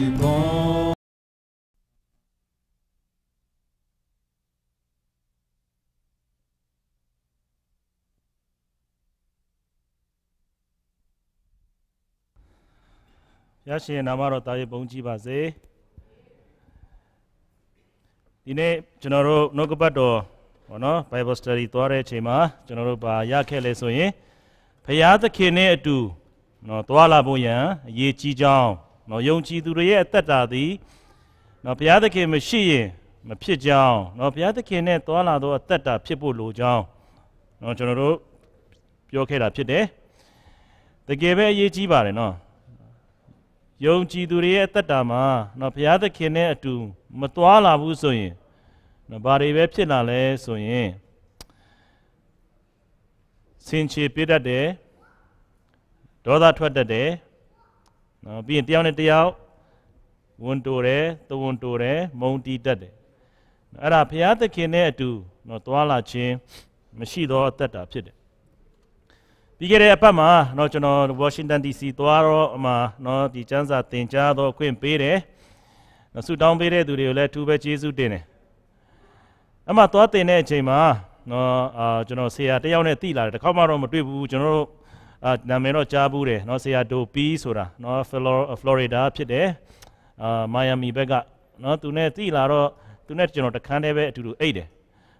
ရရှိရင်နာမတော်တာရေပုံကြည့်ပါစေဒီနေ့ကျွန်တော်တို့နှုတ်ကပတ်တော်ဘောနော် Bible study သွားတဲ့အချိန်မှာကျွန်တော်တို့ပါရခဲ့လဲဆိုရင်ဖရာသခင်နဲ့အတူနော်သွားလာဖို့ရန်အရေးကြီးကြောင်းနော်ယုံကြည်သူတွေရဲ့အသက်တာသည်နော်ဘုရားသခင်မရှိရင်မဖြစ်ကြောင်းနော်ဘုရားသခင်နဲ့သွာလာသောအသက်တာဖြစ်ဖို့လိုကြောင်းနော်ကျွန်တော်တို့ပြောခဲ့တာ ဖြစ်တယ်တကယ်ပဲအရေးကြီးပါတယ်နော်ယုံကြည်သူတွေရဲ့အသက်တာမှာနော်ဘုရားသခင်နဲ့အတူမသွာလာဘူးဆိုရင်နော်ဘာတွေပဲဖြစ်လာလဲဆိုရင်ဆင်ခြေပြတ်တတ်တယ်ဒေါသထွက်တတ်တယ်နော်ပြီးရင်တယောက်နဲ့တယောက်ဝန်တိုတယ်သဝန်တိုတယ်မုံတီးတတ်တယ်အဲ့ဒါဘုရားသခင်နဲ့အတူနော်သွာလာခြင်း မရှိသောအသက်တာဖြစ်တယ်ပြီးခဲ့တဲ့အပတ်မှာနော်ကျွန်တော်ဝါရှင်တန် DC သွားတော့အမှနော်ဒီကျမ်းစာသင်ကြားတော့ခွင့်ပေးတယ်နော်ဆုတောင်းပေးတဲ့သူတွေကိုလည်းအထူးပဲကျေးဇူးတင်တယ်အမှသွားတင်တဲ့အချိန်မှာနော်အာကျွန်တော်ဆရာတယောက်နဲ့တိလာတယ်တစ်ခါမှတော့မတွေ့ဘူးကျွန်တော်တို့အာနာမည်တော့ကြားဘူးတယ်နော်ဆရာဒိုပီဆိုတာနော်ဖလော်ရီဒါဖြစ်တယ်အာမိုင်ယာမီဘက်ကနော်သူနဲ့တိလာတော့သူနဲ့ကျွန်တော်တခန်းတည်းပဲအတူတူအိတ်တယ်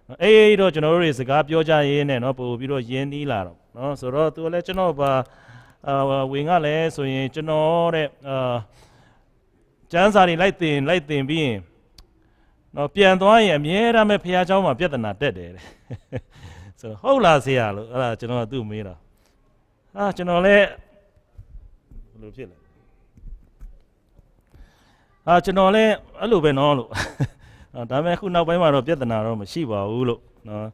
နော်အေးအေးတော့ကျွန်တော်တို့တွေစကားပြောကြရင်းနဲ့နော်ပို့ပြီးတော့ယင်းနီးလာတော့နော်ဆိုတော့သူကလည်းကျွန်တော်ပါအာဝင်ကလည်းဆိုရင်ကျွန်တော်တဲ့အာကျန်းစာတွေလိုက်တင်လိုက်တင်ပြီးရင်နော်ပြန်သွားရင်အမြဲတမ်းပဲဖះเจ้าမှာပြဿနာတက်တယ်တဲ့ဆိုတော့ဟုတ်လားဆရာလို့အဲ့ဒါကျွန်တော်ကသူ့မေးတာဟာကျွန်တော်လည်းဘယ်လိုဖြစ်လဲဟာကျွန်တော်လည်းအဲ့လိုပဲနော်လို့ဒါပေမဲ့ခုနောက်ပိုင်းမှာတော့ပြဿနာတော့မရှိပါဘူးလို့နော်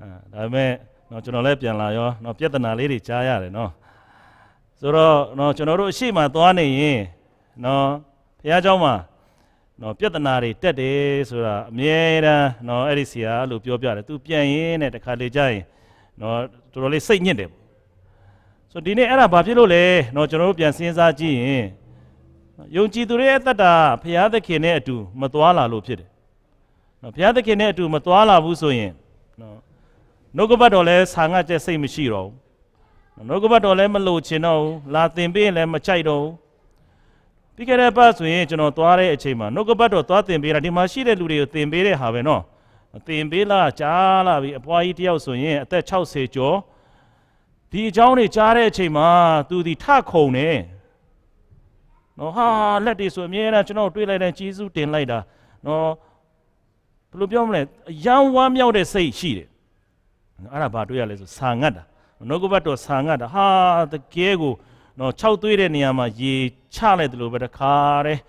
အဲဒါပေမဲ့နော်ကျွန်တော်လည်းပြန်လာရောနော်ပြဿနာလေးတွေကြားရတယ်နော်ဆိုတော့နော်ကျွန်တော်တို့အရှိမသွားနေရင်နော်ဘုရားเจ้าမှာနော်ပြဿနာတွေတက်တယ်ဆိုတာအမြဲတမ်းနော်အဲ့ဒီဆရာအဲ့လိုပြောပြတယ် तू ပြန်ရင်းနဲ့တခါလေကြာရင်နော်တော်တော်လေးစိတ်ညစ်တယ်ဆိုဒီနေ့အဲ့ဒါဘာဖြစ်လို့လဲเนาะကျွန်တော်တို့ပြန်စဉ်းစားကြည့်ရင်ယုံကြည်သူတွေရဲ့တတ်တာဘုရားသခင်နဲ့အတူမသွားလာလို့ဖြစ်တယ်เนาะဘုရားသခင်နဲ့အတူမသွားလာဘူးဆိုရင်เนาะနှုတ်ကပတ်တော်လဲဆာငတ်ကျစိတ်မရှိတော့ဘူးနှုတ်ကပတ်တော်လဲမလို့ချင်တော့ဘူးလာသင်ပေးရင်လဲမချိုက်တော့ဘူးပြီးခဲ့တဲ့ပတ်ဆိုရင်ကျွန်တော်သွားတဲ့အချိန်မှာနှုတ်ကပတ်တော်သွားသင်ပေးတာဒီမှာရှိတဲ့လူတွေကိုသင်ပေးတဲ့ဟာပဲเนาะသင်ပေးလားကြားလာပြီအပွားကြီးတယောက်ဆိုရင်အသက်60ကျော်ဒီအကြောင်းတွေကြားတဲ့အချိန်မှာသူဒီထခုံတယ်နော်ဟာလက်တွေဆိုအမြဲတမ်းကျွန်တော်တွေးလိုက်တဲ့ဂျေဇုတင်လိုက်တာနော်ဘယ်လိုပြောမလဲအယံဝမ်းမြောက်တဲ့စိတ်ရှိတယ်အဲ့ဒါဘာတွေ့ရလဲဆိုဆာငတ်တာနှုတ်ကပတ်တော်ဆာငတ်တာဟာတကယ်ကိုနော်၆သွေးတဲ့နေရာမှာရေချလိုက်တယ်လို့ပဲတခါတည်း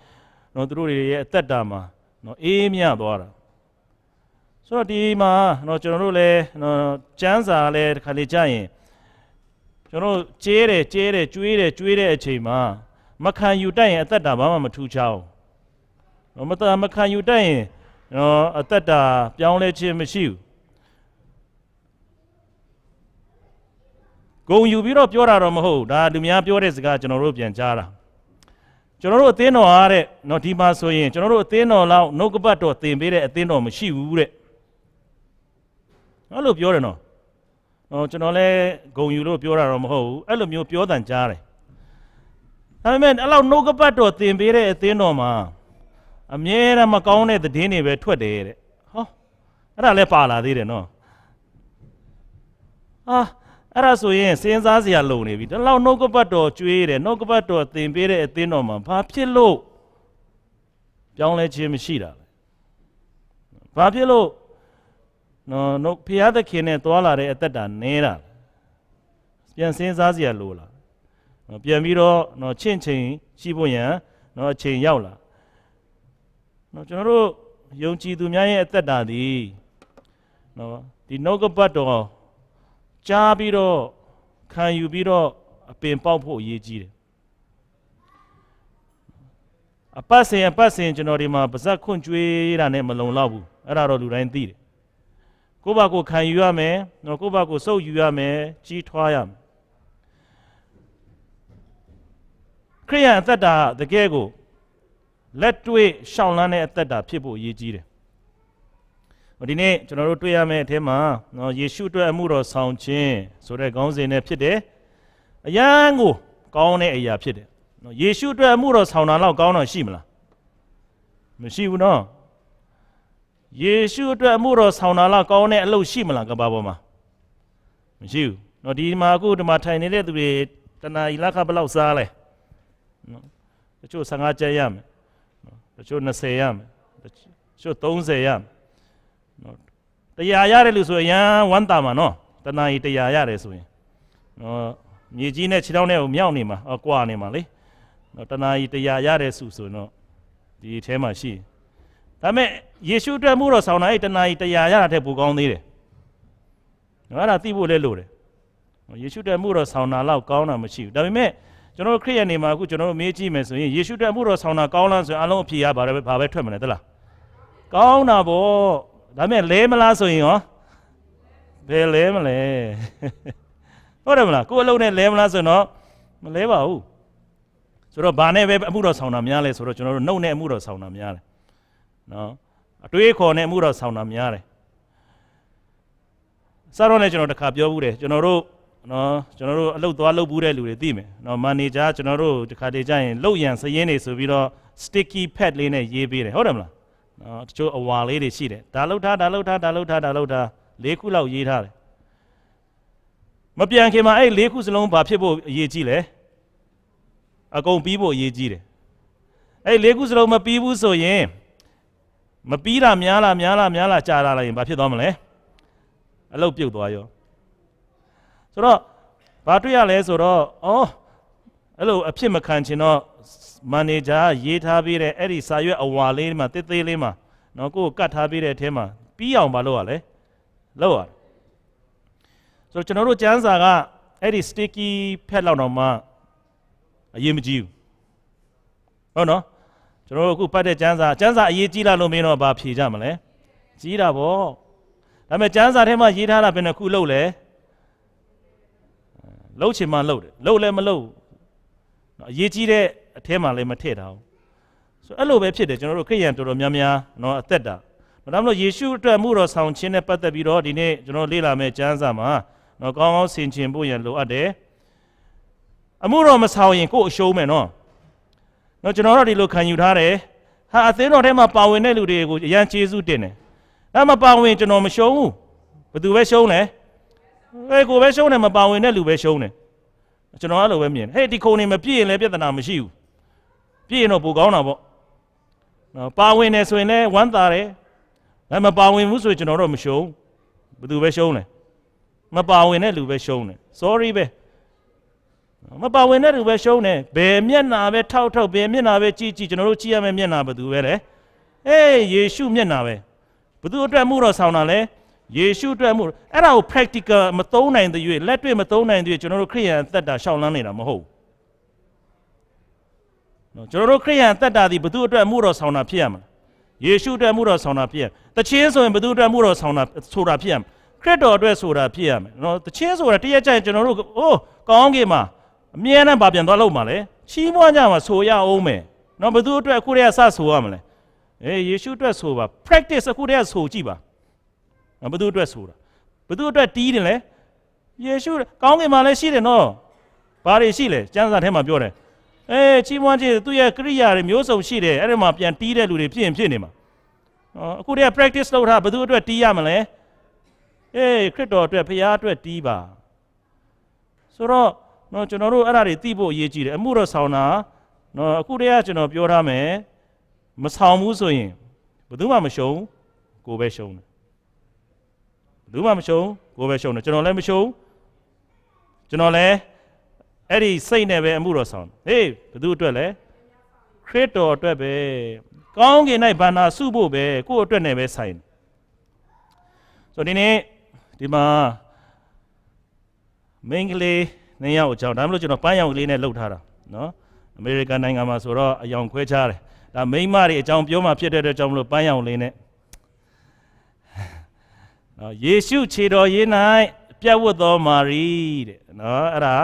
နော်သူတို့တွေရဲ့အသက်တာမှာနော်အေးမြသွားတာဆိုတော့ဒီမှာနော်ကျွန်တော်တို့လည်းနော်စံစာလည်းတခါလေကြာရင်ကျွန်တော်ကျဲတယ်ကျဲတယ်ကျွေးတယ်ကျွေးတဲ့အချိန်မှာမခံယူတတ်ရင်အသက်တာဘာမှမထူးချောင်းမတမခံယူတတ်ရင်နော်အသက်တာပြောင်းလဲခြင်းမရှိဘူးဂုံယူပြီးတော့ပြောတာတော့မဟုတ်ဒါလူများပြောတဲ့စကားကျွန်တော်တို့ပြန်ကြားတာကျွန်တော်တို့အသင်းတော်အားတဲ့နော်ဒီမှာဆိုရင်ကျွန်တော်တို့အသင်းတော်လောက်နှုတ်ကပတ်တော်သင်ပေးတဲ့အသင်းတော်မရှိဘူးတဲ့အဲ့လိုပြောတယ်နော်ဟိုကျွန်တော်လည်းဂုံယူလို့ပြောတာတော့မဟုတ်ဘူးအဲ့လိုမျိုးပြောတန်ကြားတယ်ဒါပေမဲ့အဲ့လောက်နှုတ်ကပတ်တော်သင်ပေးတဲ့အသင်းတော်မှာ အမြဲတမ်းမကောင်းတဲ့သတင်းတွေပဲထွက်တယ်တဲ့ဟောအဲ့ဒါလည်းပါလာသေးတယ်နော်ဟာအဲ့ဒါဆိုရင်စဉ်းစားစရာလုံနေပြီဒီလောက်နှုတ်ကပတ်တော်ကျွေးတယ်နှုတ်ကပတ်တော်သင်ပေးတဲ့အသင်းတော်မှာဘာဖြစ်လို့ပြောင်းလဲခြင်းမရှိတာလဲဘာဖြစ်လို့နော်နှုတ်ဖရာသခင်နဲ့သွာလာတဲ့အသက်တာနဲတာပြန်စင်းစားစရာလိုလားနော်ပြန်ပြီးတော့နော်ချင့်ချိန်ရှိဖို့ရန်နော်အချိန်ရောက်လာနော်ကျွန်တော်တို့ယုံကြည်သူများရဲ့အသက်တာဒီနော်ဒီနှုတ်ကပတ်တော်ကြားပြီးတော့ခံယူပြီးတော့အပင်ပေါက်ဖို့အရေးကြီးတယ်အပတ်စဉ်အပတ်စဉ်ကျွန်တော်ဒီမှာပါဇက်ခွန့်ကြွေးတာနဲ့မလုံလောက်ဘူးအဲ့ဒါတော့လူတိုင်းသိတယ်ကိုယ့်ဘာကိုခံယူရမယ်နော်ကိုယ့်ဘာကိုစုပ်ယူရမယ်ကြီးထွားရမယ်ခရိယန်အသက်တာတကယ်ကိုလက်တွေ့ရှောင်လန်းတဲ့အသက်တာဖြစ်ဖို့အရေးကြီးတယ်ဒီနေ့ကျွန်တော်တို့တွေ့ရမယ့်အထဲမှာနော်ယေရှုအတွက်အမှုတော်ဆောင်ခြင်းဆိုတဲ့ခေါင်းစဉ်နဲ့ဖြစ်တယ်အရန်ကိုကောင်းတဲ့အရာဖြစ်တယ်နော်ယေရှုအတွက်အမှုတော်ဆောင်တာလောက်ကောင်းတော့ရှိမလားမရှိဘူးနော်ယေရှုအတွက်အမှုတော်ဆောင်တာလားကောင်းတဲ့အလုပ်ရှိမလားကမ္ဘာပေါ်မှာမရှိဘူးเนาะဒီမှာအခုဒီမှာထိုင်နေတဲ့သူတွေတဏှာဤလက်ခဘလောက်စားလဲနော်တချို့15ကျက်ရမယ်နော်တချို့20ရမယ်တချို့30ရမယ်နော်တရားရတယ်လို့ဆိုရင်ရန်ဝမ်းတာမှာနော်တဏှာဤတရားရတယ်ဆိုရင်နော်မြေကြီးနဲ့ခြေထောက်နဲ့ကိုမြောက်နေမှာအကွာနေမှာလေနော်တဏှာဤတရားရတယ်ဆိုဆိုတော့ဒီအဲထဲမှာရှိဒါပေမဲ့ယေရှုအတွက်မှုတော့ဆောင်းတာအဲ့တနာကြီးတရားရတာတဲ့ပိုကောင်းသေးတယ်နော်အဲ့ဒါသိဖို့လဲလိုတယ်ယေရှုတက်မှုတော့ဆောင်းတာလောက်ကောင်းတာမရှိဘူးဒါပေမဲ့ကျွန်တော်တို့ခရစ်ယာန်တွေမှာအခုကျွန်တော်တို့မေးကြည့်မယ်ဆိုရင်ယေရှုတက်မှုတော့ဆောင်းတာကောင်းလားဆိုရင်အလုံးအဖြေရပါပဲဘာပဲထွက်မလဲတလားကောင်းတာပေါ့ဒါပေမဲ့လဲမလားဆိုရင်ရောဘယ်လဲမလဲဟုတ်တယ်မလားကိုယ်အလုံးနဲ့လဲမလားဆိုတော့မလဲပါဘူးဆိုတော့ဘာနဲ့ပဲအမှုတော်ဆောင်တာများလဲဆိုတော့ကျွန်တော်တို့နှုတ်နဲ့အမှုတော်ဆောင်တာများတယ်နော်အတွေးခေါ်နဲ့အမှုတော်ဆောင်တာများတယ်စတော့လည်းကျွန်တော်တခါပြောဘူးတယ်ကျွန်တော်တို့နော်ကျွန်တော်တို့အလုပ်သွားလုပ်ဘူးတဲ့လူတွေသိမယ်နော်မန်နေဂျာကျွန်တော်တို့တခါတည်းကျရင်လုပ်ရန်စရင်းတွေဆိုပြီးတော့ sticky pad လေးနဲ့ရေးပေးတယ်ဟုတ်တယ်မလားနော်တချို့အဝါလေးတွေရှိတယ်ဒါလောက်ထားဒါလောက်ထားဒါလောက်ထားဒါလောက်ထားလေးခုလောက်ရေးထားတယ်မပြန်ခင်မှာအဲ့လေးခုစလုံးဘာဖြစ်ဖို့အရေးကြီးလဲအကုန်ပြီးဖို့အရေးကြီးတယ်အဲ့လေးခုစလုံးမပြီးဘူးဆိုရင်မပြီးတာများလားများလားများလားကြာလာလိုက်ရင်ဘာဖြစ်သွားမလဲအလုတ်ပြုတ်သွားရောဆိုတော့ဘာတွေ့ရလဲဆိုတော့အော်အဲ့လိုအဖြစ်မခံချင်တော့မန်နေဂျာရေးထားပေးတဲ့အဲ့ဒီစာရွက်အဝါလေးမှာသေးသေးလေးမှာနော်ကိုယ်ကတ်ထားပေးတဲ့အထဲမှာပြီးအောင်မလုပ်ရလဲလုပ်ရတယ်ဆိုတော့ကျွန်တော်တို့ကျန်းစာကအဲ့ဒီ sticky ဖက်လောက်တော့မှအရေးမကြီးဘူးဟုတ်နော်ကျွန်တော်တို့အခုပတ်တဲ့ကျမ်းစာကျမ်းစာအရေးကြီးလားလို့မင်းတော့ဘာဖြေကြမလဲကြီးတာပေါ့ဒါပေမဲ့ကျမ်းစာထဲမှာရေးထားတာဘယ်နှခုလောက်လဲလောက်ချင်မှလောက်တယ်လောက်လည်းမလောက်နော်အရေးကြီးတဲ့အထဲမှာလည်းမထည့်တာဆိုအဲ့လိုပဲဖြစ်တယ်ကျွန်တော်တို့ခရိယန်တော်တော်များများနော်အသက်တာဒါမှမဟုတ်ယေရှုအတွက်မှုတော်ဆောင်ခြင်းနဲ့ပတ်သက်ပြီးတော့ဒီနေ့ကျွန်တော်လေ့လာမယ့်ကျမ်းစာမှာနော်ကောင်းကောင်းဆင်ခြင်ဖို့ရန်လိုအပ်တယ်အမှုတော်မဆောင်ရင်ကိုယ်အရှုံးမယ်နော်နော်ကျွန်တော်တို့ဒီလိုခံယူထားတယ်ဟာအသင်းတော်ထဲမှာပါဝင်တဲ့လူတွေကိုအရန်ကျေးဇူးတင်တယ်ဒါမှပါဝင်ကျွန်တော်မရှုံးဘူးဘသူပဲရှုံးတယ်ဟဲ့ကိုပဲရှုံးတယ်မပါဝင်တဲ့လူပဲရှုံးတယ်ကျွန်တော်အဲ့လိုပဲမြင်ဟဲ့ဒီခုံနေမပြည့်ရင်လည်းပြဿနာမရှိဘူးပြည့်ရင်တော့ပိုကောင်းတာပေါ့နော်ပါဝင်တယ်ဆိုရင်လည်းဝမ်းသာတယ်ဒါမှပါဝင်ဘူးဆိုရင်ကျွန်တော်တို့မရှုံးဘသူပဲရှုံးတယ်မပါဝင်တဲ့လူပဲရှုံးတယ် sorry ပဲမပါဝင်တဲ့သူပဲရှုံးတယ်ဘယ်မျက်နာပဲထောက်ထောက်ဘယ်မျက်နာပဲကြည့်ကြည့်ကျွန်တော်တို့ကြည့်ရမယ့်မျက်နာဘယ်သူပဲလဲအေးယေရှုမျက်နာပဲဘယ်သူအတွက်မှုတော့ဆောင်တာလဲယေရှုအတွက်မှုအဲ့ဒါကို practical မသုံးနိုင်တဲ့၍လက်တွေ့မသုံးနိုင်တဲ့၍ကျွန်တော်တို့ခရိယန်သက်တာရှောင်လန်းနေတာမဟုတ်နော်ကျွန်တော်တို့ခရိယန်သက်တာဒီဘယ်သူအတွက်မှုတော့ဆောင်တာဖြစ်ရမလားယေရှုအတွက်မှုတော်ဆောင်တာဖြစ်ရတခြင်းဆိုရင်ဘသူအတွက်မှုတော်ဆောင်တာဆိုတာဖြစ်ရခရစ်တော်အတွက်ဆိုတာဖြစ်ရမယ်နော်တခြင်းဆိုတာတရက်ကျရင်ကျွန်တော်တို့အိုးကောင်းကင်မှာအမြဲတမ်းဗာပြန်သွားလို့မှလဲချီးမွမ်းကြမှာဆိုရအောင်မယ်နော်ဘသူအတွက်အခုတည်းကစဆိုရမလဲအေးယေရှုအတွက်ဆိုပါ practice အခုတည်းကဆိုကြည့်ပါနော်ဘသူအတွက်ဆိုတာဘသူအတွက်တီးတယ်လဲယေရှုကောင်းကင်မှာလည်းရှိတယ်နော်ဘာတွေရှိလဲကျမ်းစာထဲမှာပြောတယ်အေးချီးမွမ်းခြင်းသူ့ရဲ့ကရိယာတွေမျိုးစုံရှိတယ်အဲ့ဒီမှာပြန်တီးတဲ့လူတွေဖြစ်ရင်ဖြစ်နေမှာနော်အခုတည်းက practice လုပ်ထားဘသူအတွက်တီးရမလဲအေးခရစ်တော်အတွက်ဖခင်အတွက်တီးပါဆိုတော့နော်ကျွန်တော်တို့အဲ့ဒါတွေသိဖို့အရေးကြီးတယ်အမှုတော်ဆောင်တာနော်အခုတည်းကကျွန်တော်ပြောထားမယ်မဆောင်ဘူးဆိုရင်ဘယ်သူမှမရှုံးကိုပဲရှုံးတယ်ဘယ်သူမှမရှုံးကိုပဲရှုံးတယ်ကျွန်တော်လည်းမရှုံးကျွန်တော်လည်းအဲ့ဒီစိတ်နဲ့ပဲအမှုတော်ဆောင်ဟေးဘယ်သူအတွက်လဲခရစ်တော်အတွက်ပဲကောင်းကင်၌ဗန္နာစုဖို့ပဲကိုယ့်အတွက်နဲ့ပဲဆိုင်ဆိုဒီနေ့ဒီမှာမင်္ဂလာနင်းရောက်အကြောင်းဒါမှမဟုတ်ကျွန်တော်ပန်းရောင်ကလေးနဲ့လှုပ်ထားတာနော်အမေရိကန်နိုင်ငံမှာဆိုတော့အယောင်ခွဲခြားတယ်ဒါမိန်းမတွေအကြောင်းပြောမှဖြစ်တဲ့အတွက်ကြောင့်မလို့ပန်းရောင်လေးနဲ့နော်ယေရှုခြေတော်ရင်း၌ပြတ်ဝတ်တော်မာရီတဲ့နော်အဲ့ဒါ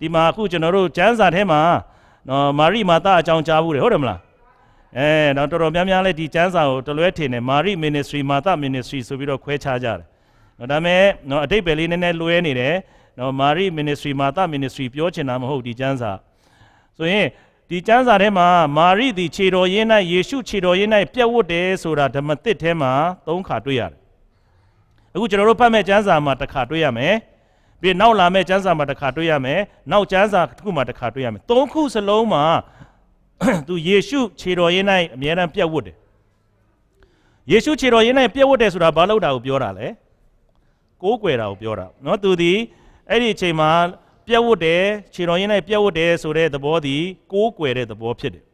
ဒီမှာအခုကျွန်တော်တို့ကျမ်းစာထဲမှာနော်မာရီမာတာအကြောင်းကြားဘူးတယ်ဟုတ်တယ်မလားအဲတော့တော်တော်များများလည်းဒီကျမ်းစာကိုတလွဲထင်တယ်မာရီ ministry မာတာ ministry ဆိုပြီးတော့ခွဲခြားကြတယ်နော်ဒါပေမဲ့နော်အတိတ်ပဲလေးနည်းနည်းလွဲနေတယ်နော်မာရီ ministry မာသ ministry ပြောချင်တာမဟုတ်ဒီကျမ်းစာဆိုရင်ဒီကျမ်းစာထဲမှာမာရီဒီခြေတော်ရင်း၌ယေရှုခြေတော်ရင်း၌ပြတ်ဝတ်တယ်ဆိုတာဓမ္မသစ်ထဲမှာသုံးခါတွေ့ရတယ်အခုကျွန်တော်တို့ဖတ်မဲ့ကျမ်းစာမှာတစ်ခါတွေ့ရမယ်ပြီးနောက်လာမဲ့ကျမ်းစာမှာတစ်ခါတွေ့ရမယ်နောက်ကျမ်းစာတစ်ခုမှာတစ်ခါတွေ့ရမယ်သုံးခုစလုံးမှာသူယေရှုခြေတော်ရင်း၌အမြဲတမ်းပြတ်ဝတ်တယ်ယေရှုခြေတော်ရင်း၌ပြည့်ဝတ်တယ်ဆိုတာဘာလို့တာကိုပြောတာလဲကိုးကွယ်တာကိုပြောတာเนาะသူဒီအဲ့ဒီအချိန်မှာပြက်ဝတ်တယ်ခြေတော်ရင်းနဲ့ပြက်ဝတ်တယ်ဆိုတဲ့သဘောသည်ကိုးကွယ်တဲ့သဘောဖြစ်တယ်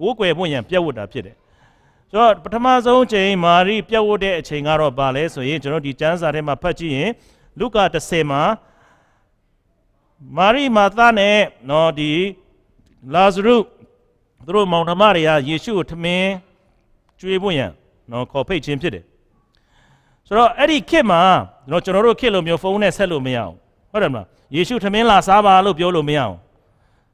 ကိုးကွယ်ဖို့ရန်ပြက်ဝတ်တာဖြစ်တယ်ဆိုတော့ပထမဆုံးချိန်မာရိပြက်ဝတ်တဲ့အချိန်ကတော့ဘာလဲဆိုရင်ကျွန်တော်ဒီကျမ်းစာထဲမှာဖတ်ကြည့်ရင်လုကာ10မှာမာရိမာသနဲ့နော်ဒီလာဇရုသူတို့မောင်နှမတွေကယေရှုကိုထမင်းကျွေးဖို့ရန်နော်ခေါ်ဖိတ်ခြင်းဖြစ်တယ်ဆိုတော့အဲ့ဒီခေတ်မှာနော်ကျွန်တော်တို့ခေတ်လိုမျိုးဖုန်းနဲ့ဆက်လို့မရအောင်ဟုတ်တယ်မလားယေရှုထမင်းလာစားပါလို့ပြောလို့မရအောင်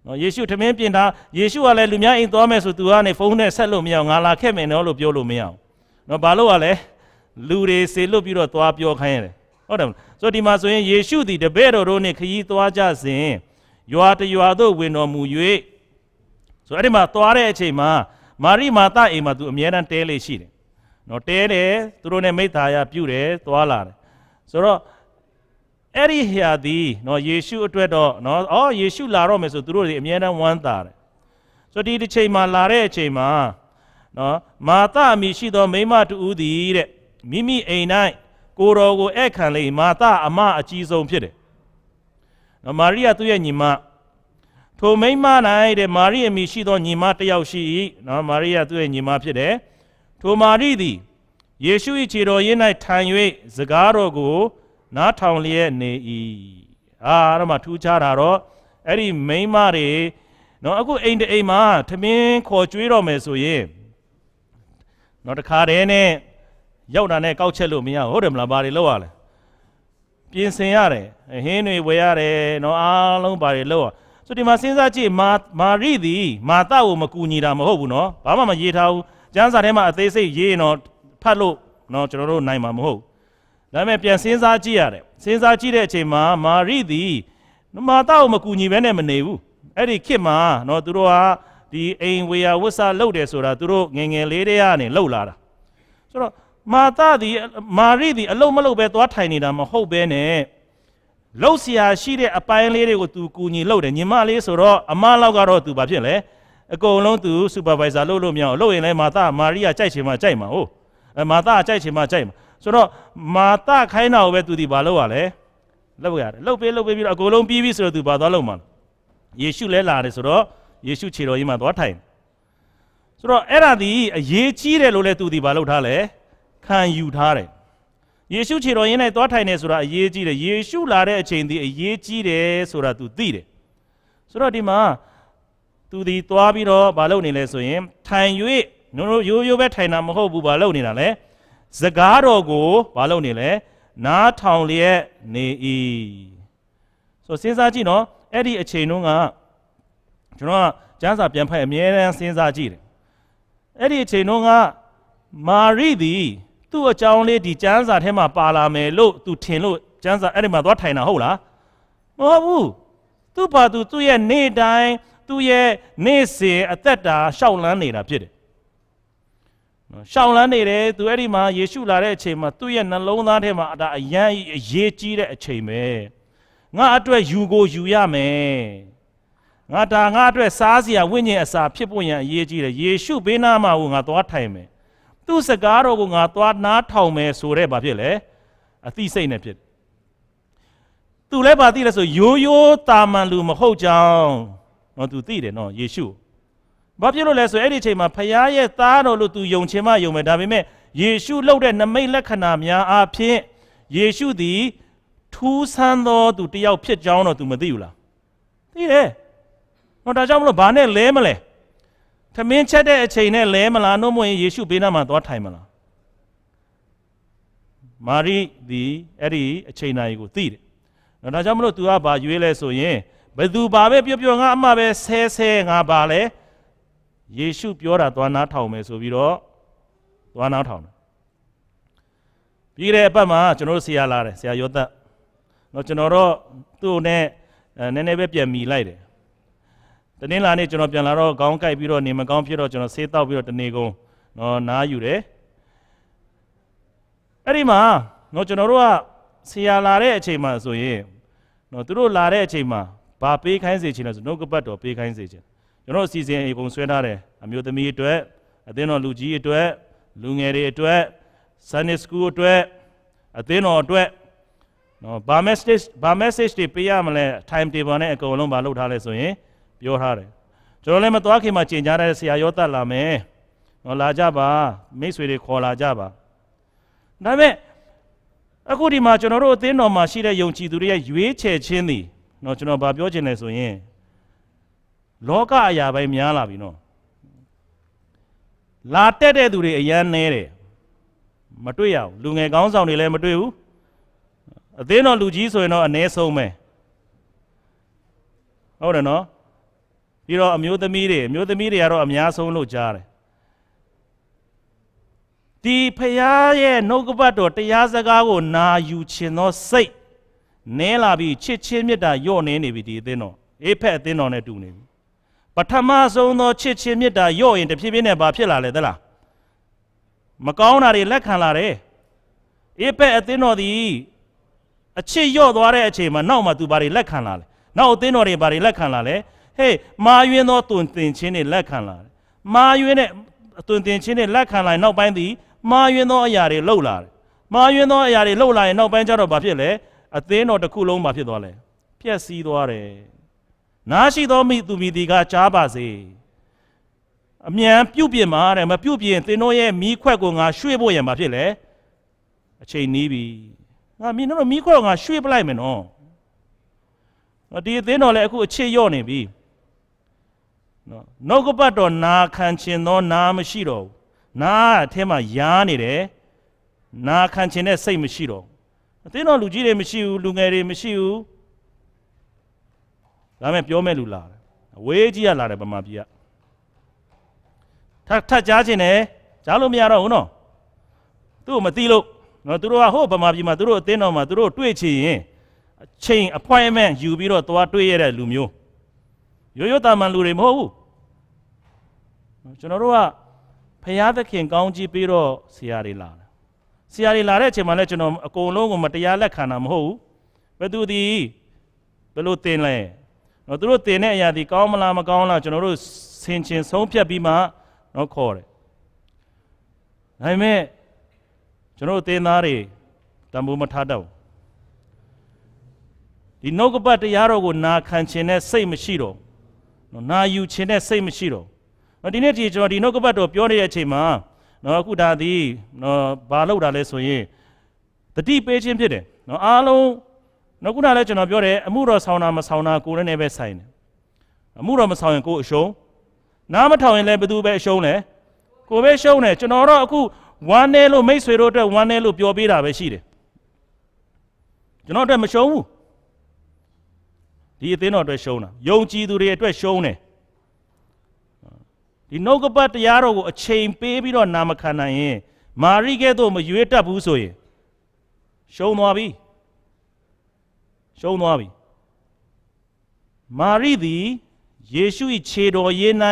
နော်ယေရှုထမင်းပြင်ထားယေရှုကလည်းလူများအိမ်သွားမယ်ဆိုသူကနေဖုန်းနဲ့ဆက်လို့မရအောင်ငါလာခဲ့မယ်နော်လို့ပြောလို့မရအောင်နော်ဘာလို့ ਆ လဲလူတွေစေလွတ်ပြီးတော့သွားပြောခိုင်းရတယ်ဟုတ်တယ်မလားဆိုတော့ဒီမှာဆိုရင်ယေရှုသည်တပည့်တော်တို့နှင့်ခရီးသွားကြစဉ်ရွာတရွာသို့ဝင်တော်မူ၍ဆိုတော့အဲ့ဒီမှာသွားတဲ့အချိန်မှာ မာရိမာသအိမ်မှာသူအမြဲတမ်းတဲလေးရှိတယ်နော်တဲတယ်သူတို့နဲ့မိသားရပြုတယ်သွားလာတယ်ဆိုတော့အဲ့ဒီဟရာသည်နော်ယေရှုအတွက်တော့နော်အော်ယေရှုလာတော့မယ်ဆိုသူတို့တွေအမြဲတမ်းဝမ်းသာတယ်ဆိုဒီတစ်ချိန်မှာလာတဲ့အချိန်မှာနော်မာသအမိရှိသောမိမတူဦးသည်တဲ့မိမိအိမ်၌ကိုတော်ကိုဧခံလေမာသအမအကြီးဆုံးဖြစ်တယ်နော်မာရိယာသူ့ရဲ့ညီမထိုမိမ၌တဲ့မာရိအမိရှိသောညီမတစ်ယောက်ရှိ၏နော်မာရိယာသူ့ရဲ့ညီမဖြစ်တယ်ထိုမာရိသည်ယေရှု၏ခြေတော်ရင်း၌ထိုင်၍စကားတော်ကိုနားထောင်လျက်နေ၏အာအဲ့တော့မှထူးခြားတာတော့အဲ့ဒီမိန်းမတွေနော်အခုအိမ်တအိမ်မှာသမင်းခေါ်ကြွေးတော့မယ်ဆိုရင်နော်တခါတည်းနဲ့ရောက်တာနဲ့ကောက်ချက်လို့မရဟုတ်တယ်မလားဘာတွေလောက်ရလဲပြင်ဆင်ရတယ်ဟင်းတွေဝယ်ရတယ်နော်အားလုံးဘာတွေလောက်ရဆိုဒီမှာစဉ်းစားကြည့်မာမာရီသည်မာတကိုမကူညီတာမဟုတ်ဘူးနော်ဘာမှမရေးထားဘူးကျမ်းစာထဲမှာအသေးစိတ်ရေးရင်တော့ဖတ်လို့နော်ကျွန်တော်တို့နိုင်မှာမဟုတ်ဒါပေမဲ့ပြန်စဉ်းစားကြည့်ရတယ်စဉ်းစားကြည့်တဲ့အချိန်မှာမာရိသည်မာတာကိုမကူညီဘဲနဲ့မနေဘူးအဲ့ဒီခေတ်မှာနော်သူတို့ဟာဒီအိမ်ဝေယဝစ္စာလှုပ်တယ်ဆိုတာသူတို့ငငယ်လေးတည်းကနေလှုပ်လာတာဆိုတော့မာတာဒီမာရိဒီအလုံးမလုံးပဲသွားထိုင်နေတာမဟုတ်ပဲနဲ့လှုပ်เสียရှိတဲ့အပိုင်းလေးတွေကိုသူကူညီလှုပ်တယ်ညီမလေးဆိုတော့အမလောက်ကတော့သူဘာဖြစ်လဲအကုန်လုံးသူ supervisor လှုပ်လို့မရအောင်လှုပ်ရင်လည်းမာတာမာရိယာကြိုက်ချင်မှကြိုက်မှာဟုတ်မာတာကြိုက်ချင်မှကြိုက်မှာဆိုတော့မာတခိုင်းတာကိုပဲသူဒီဘာလုပ်ရလဲလုပ်ရတယ်လုပ်ပေးလုပ်ပေးပြီးတော့အကုန်လုံးပြီးပြီဆိုတော့သူဘာသွားလုပ်မှာယေရှုလဲလာတယ်ဆိုတော့ယေရှုခြေတော်ကြီးမှာသွားထိုင်ဆိုတော့အဲ့ဒါဒီအရေးကြီးတယ်လို့လဲသူဒီဘာလုပ်ထားလဲခံယူထားတယ်ယေရှုခြေတော်ရင်းနဲ့သွားထိုင်နေဆိုတာအရေးကြီးတယ်ယေရှုလာတဲ့အချိန်ဒီအရေးကြီးတယ်ဆိုတာသူသိတယ်ဆိုတော့ဒီမှာသူဒီသွားပြီးတော့မလုပ်နေလဲဆိုရင်ထိုင်၍ရိုးရိုးပဲထိုင်တာမဟုတ်ဘူးမလုပ်နေတာလဲစကားတော်ကိုမလုပ်နေလဲနားထောင်လျက်နေ၏ဆိုစဉ်းစားကြည့်နော်အဲ့ဒီအချိန်တုန်းကကျွန်တော်ကကျမ်းစာပြန်ဖတ်အမြဲတမ်းစဉ်းစားကြည့်တယ်အဲ့ဒီအချိန်တုန်းကမာရိသည်သူ့အကြောင်းလေးဒီကျမ်းစာထဲမှာပါလာမယ်လို့သူထင်လို့ကျမ်းစာအဲ့ဒီမှာသွားထိုင်တာဟုတ်လားမဟုတ်ဘူးသူ့ဘာသူသူ့ရဲ့နေ့တိုင်းသူ့ရဲ့နေ့စဉ်အသက်တာရှောက်လန်းနေတာဖြစ်တယ်ရှောင်လန်းနေတယ်သူအဲ့ဒီမှာယေရှုလာတဲ့အချိန်မှာသူ့ရဲ့နှလုံးသားထဲမှာအတာအယံအရေးကြီးတဲ့အချိန်ပဲငါအတွက်ယူကိုယူရမယ်ငါဒါငါအတွက်စားစရာဝိညာဉ်အစာဖြစ်ဖို့ရန်အရေးကြီးတယ်ယေရှုဘေးနာမှာကိုငါသွားထိုင်မယ်သူ့စကားတော်ကိုငါသွားနားထောင်မယ်ဆိုတဲ့ဘာဖြစ်လဲအသိစိတ်နဲ့ဖြစ်သူလည်းပါသိလဲဆိုရိုးရိုးတာမန်လူ မဟုတ်ကြောင်းနော်သူသိတယ်နော်ယေရှုဘာဖြစ်လို့လဲဆိုအဲ့ဒီအချိန်မှာဖခင်ရဲ့သားတော်လို့သူယုံချင်မှယုံမယ်ဒါပေမဲ့ယေရှုလုပ်တဲ့နမိတ်လက္ခဏာများအားဖြင့်ယေရှုသည်ထူးဆန်းသောသူတယောက်ဖြစ်ကြောင်းတော့သူမသိဘူးလားသိတယ်။ဟောဒါကြောင့်မလို့ဘာနဲ့လဲမလဲ။သမင်းချက်တဲ့အချိန်နဲ့လဲမလားနှုတ်မဝင်ယေရှုဘေးနားမှာသွားထိုင်မလား။မာရိဒီအဲ့ဒီအချိန်နာရီကိုသိတယ်။နော်ဒါကြောင့်မလို့ तू ကဘာရွေးလဲဆိုရင်ဘယ်သူပါပဲပြောပြောငါအမှပဲဆဲဆဲငါပါလဲ။ယေရှုပြောတာသွားနားထောင်မယ်ဆိုပြီးတော့သွားနားထောင်တယ်ပြီးတဲ့အပတ်မှာကျွန်တော်တို့ဆရာလာတယ်ဆရာယောသတ်တော့ကျွန်တော်တော့သူ့နဲ့နည်းနည်းပဲပြန်မိလိုက်တယ်တနင်္လာနေ့ကျွန်တော်ပြန်လာတော့ခေါင်းကိုက်ပြီးတော့နေမကောင်းဖြစ်တော့ကျွန်တော်ဆေးတောက်ပြီးတော့တနေကုန်တော့နားယူတယ်အဲ့ဒီမှာတော့ကျွန်တော်တို့ကဆရာလာတဲ့အချိန်မှာဆိုရင်တော့သူတို့လာတဲ့အချိန်မှာဘာပေးခိုင်းစေချင်လဲဆိုနှုတ်ကပတ်တော်ပေးခိုင်းစေချင်ကျွန်တော်အစီအစဉ်အပုံဆွဲထားတယ်အမျိုးသမီးအတွက်အသင်းတော်လူကြီးအတွက်လူငယ်တွေအတွက် Sunday School အတွက်အသင်းတော်အတွက်နော်ဘာ message ဘာ message တွေပေးရမလဲ time table နဲ့အကုန်လုံးမလုပ်ထားလဲဆိုရင်ပြောထားတယ်ကျွန်တော်လည်းမသွားခင်မှာကြင်ကြားတဲ့ဆရာရောတတ်လာမယ်နော်လာကြပါမိတ်ဆွေတွေခေါ်လာကြပါဒါပေမဲ့အခုဒီမှာကျွန်တော်တို့အသင်းတော်မှာရှိတဲ့ယုံကြည်သူတွေရဲ့ရွေးချယ်ခြင်းသည်နော်ကျွန်တော်ဗာပြောချင်တယ်ဆိုရင်လောကအရာပိုင်းများလာပြီနော်လာတက်တဲ့သူတွေအရန်နေတယ်မတွေ့ရဘူးလူငယ်ကောင်းဆောင်တွေလည်းမတွေ့ဘူးအသေးတော်လူကြီးဆိုရင်တော့အ ਨੇ ဆုံးပဲဟုတ်တယ်နော်ပြီးတော့အမျိုးသမီးတွေအမျိုးသမီးတွေကတော့အများဆုံးလို့ကြားတယ်ဒီဖရာရဲ့နှုတ်ကပတ်တော် တရားစကားကို နာယူခြင်းသောစိတ်နဲလာပြီးချစ်ချင်းမေတ္တာညော့နေနေပြီဒီအသင်းတော်အေးဖက်အသင်းတော်နဲ့တူနေပြီပထမဆုံးသောချစ်ချင်းမေတ္တာယော့ရင်တဖြည်းဖြည်းနဲ့ဘာဖြစ်လာလဲသလားမကောင်းတာတွေလက်ခံလာတယ်အေးပဲ့အသင်းတော်သည်အချစ်ယော့သွားတဲ့အချိန်မှာနောက်မှသူဘာတွေလက်ခံလာလဲနောက်အသင်းတော်တွေဘာတွေလက်ခံလာလဲဟေးမာယွင်းသောတွင်တင်ချင်းတွေလက်ခံလာတယ်မာယွင်းတဲ့တွင်တင်ချင်းတွေလက်ခံလာရင်နောက်ပိုင်းသည်မာယွင်းသောအရာတွေလှုပ်လာတယ်မာယွင်းသောအရာတွေလှုပ်လာရင်နောက်ပိုင်းကျတော့ဘာဖြစ်လဲအသင်းတော်တစ်ခုလုံးဘာဖြစ်သွားလဲပျက်စီးသွားတယ်နားရှိသောမိသူမိဒီကကြားပါစေအမြန်ပြုတ်ပြင်ပါတဲ့မပြုတ်ပြင်သင်တို့ရဲ့မိခွက်ကိုငါရွှေ့ဖို့ရံပါဖြစ်လေအချိန်နီးပြီငါမင်းတို့မိခွက်ကိုငါရွှေ့ပလိုက်မယ်နော်ဒီအသင်းတော်လည်းအခုအခြေရော့နေပြီနော်နှုတ်ကပတ်တော်နာခံခြင်းသောနာမရှိတော့ဘူးနာအထဲမှာရားနေတယ်နာခံခြင်းနဲ့စိတ်မရှိတော့အသင်းတော်လူကြီးတွေမရှိဘူးလူငယ်တွေမရှိဘူးဒါမဲ့ပြောမဲ့လူလာတယ်ဝေးကြီးကလာတယ်ဗမာပြည်ကထထကြားခြင်းနဲ့ကြားလို့မရတော့ဘူးနော်သူ့ကိုမသိလို့နော်သူတို့ကဟိုဗမာပြည်မှာသူတို့အတင်းတော်မှာသူတို့တွေ့ချင်ရင်အချိန် appointment ယူပြီးတော့သွားတွေ့ရတဲ့လူမျိုးရိုးရိုးတာမန်လူတွေမဟုတ်ဘူးကျွန်တော်တို့ကဖရာသခင်ကောင်းကြီးပြီးတော့ဆရာတွေလာတယ်ဆရာတွေလာတဲ့အချိန်မှာလည်းကျွန်တော်အကုန်လုံးကိုမတရားလက်ခံတာမဟုတ်ဘူးဘယ်သူဒီဘယ်လိုတင်လဲနော်သူတို့တင်တဲ့အရာဒီကောင်းမလားမကောင်းလားကျွန်တော်တို့ဆင်ခြင်ဆုံးဖြတ်ပြီးမှနော်ခေါ်တယ်ဒါပေမဲ့ကျွန်တော်တို့တင်သားတွေတံပိုးမထားတတ်ဘူးဒီနှုတ်ကပတ်တရားတော်ကိုနာခံခြင်းနဲ့စိတ်မရှိတော့နော်နာယူခြင်းနဲ့စိတ်မရှိတော့နော်ဒီနေ့ဒီကျွန်တော်ဒီနှုတ်ကပတ်တော်ပြောနေတဲ့အချိန်မှာနော်အခုဒါဒီနော်ဘာလောက်တာလဲဆိုရင်တတိပေးခြင်းဖြစ်တယ်နော်အားလုံးနောက်ခုနလည်းကျွန်တော်ပြောတယ်အမှုတော်ဆောင်တာမဆောင်တာကိုယ်နဲ့ပဲဆိုင်တယ်အမှုတော်မဆောင်ရင်ကိုယ်အရှုံးနားမထောင်ရင်လည်းဘသူပဲအရှုံးလဲကိုယ်ပဲရှုံးတယ်ကျွန်တော်တော့အခုဝမ်းနေလို့မိတ်ဆွေတို့အတွက်ဝမ်းနေလို့ပြောပေးတာပဲရှိတယ်ကျွန်တော်အတွက်မရှုံးဘူးဒီအသင်းတော်အတွက်ရှုံးတာယုံကြည်သူတွေအတွက်ရှုံးတယ်ဒီနှုတ်ကပတ်တရားတော်ကိုအချိန်ပေးပြီးတော့နာမခံနိုင်ရင်မာရိကဲ့သို့မရွေးတတ်ဘူးဆိုရင်ရှုံးသွားပြီရှုံးသွားပြီမာရိသည်ယေရှု၏ခြေတော်ရေး၌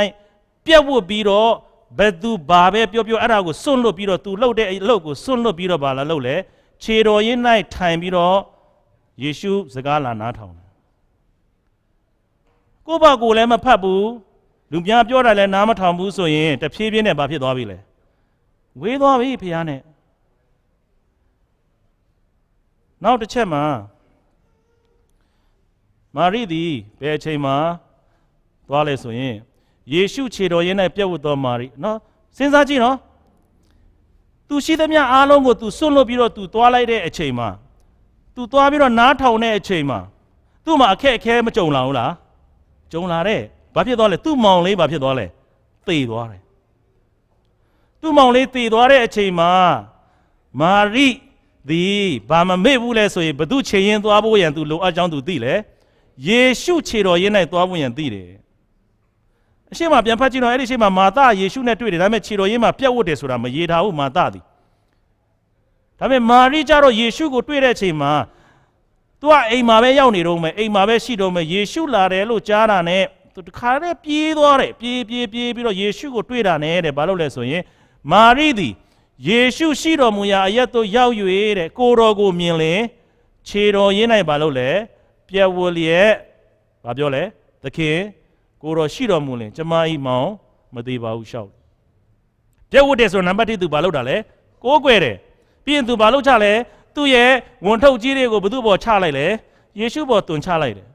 ပြက်ဝတ်ပြီးတော့ဘယ်သူဘာပဲပြောပြောအဲ့ဒါကိုစွန့်လွတ်ပြီးတော့သူလှုပ်တဲ့အလုပ်ကိုစွန့်လွတ်ပြီးတော့ဘာလာလှုပ်လဲခြေတော်ရင်း၌ထိုင် ပြီးတော့ယေရှုစကားလာနားထောင်တယ်ကိုယ့်ဘကိုလည်းမဖတ်ဘူးလူများပြောတာလည်းနားမထောင်ဘူးဆိုရင်တဖြည်းဖြည်းနဲ့ဘာဖြစ်သွားပြီလဲဝေးသွားပြီဖះနဲ့နောက်တစ်ချက်မှာမာရိသည်ဘယ်အချိန်မှာသွားလဲဆိုရင်ယေရှုခြေတော်ရင်း၌ပြတ်ဝတ်တော်မာရိနော်စဉ်းစားကြည့်နော်သူရှိသမျှအားလုံးကိုသူစွန့်လွတ်ပြီးတော့သူသွားလိုက်တဲ့အချိန်မှာသူသွားပြီးတော့နားထောင်တဲ့အချိန်မှာသူ့မှာအခက်အခဲမကြုံလာဘူးလားကြုံလာတဲ့ဘာဖြစ်သွားလဲသူ့မောင်လေးဘာဖြစ်သွားလဲသေသွားတယ်သူ့မောင်လေးသေသွားတဲ့အချိန်မှာမာရိဒီဘာမမေ့ဘူးလဲဆိုရင်ဘသူချိန်ရင်သွားဖို့ရန်သူလိုအပ်ကြောင်းသူသိလေယေရှုခြေတော်ရင်း၌သွားဖို့ရန်သိတယ်အရှိမပြန်ဖတ်ကြည့်တော့အဲ့ဒီအရှိမမာသယေရှုနဲ့တွေ့တယ်ဒါပေမဲ့ခြေတော်ရင်းမှာပြက်ဝတ်တယ်ဆိုတာမရေထားဘူးမာသသည်ဒါပေမဲ့မာရိကျတော့ယေရှုကိုတွေ့တဲ့အချိန်မှာသူကအိမ်မှာပဲရောက်နေတော့မယ်အိမ်မှာပဲရှိတော့မယ်ယေရှုလာတယ်လို့ကြားတာနဲ့သူတခါတည်းပြေးသွားတယ်ပြေးပြေးပြေးပြီးတော့ယေရှုကို တွေ့တာနဲ့တဲ့ဘာလို့လဲဆိုရင်မာရိသည်ယေရှုရှိတော်မူရာအရက်သို့ရောက်၍တဲ့ကိုတော်ကိုမြင်လင်ခြေတော်ရင်း၌ဘာလို့လဲပြက်ဝလျက်ဘာပြောလဲသခင်ကိုတော်ရှိတော်မူလင်ကျမဤမောင်မသေးပါဘူးရှောက်ပြက်ဝတ်တယ်ဆိုတော့နံပါတ်1သူဘာလုပ်တာလဲကိုးကွယ်တယ်ပြီးရင်သူဘာလုပ်ချလဲသူ့ရဲ့ဝန်ထုတ်ကြီးတွေကိုဘသူ့ပေါ်ချလိုက်လဲယေရှုပေါ်တွန်ချလိုက်တယ်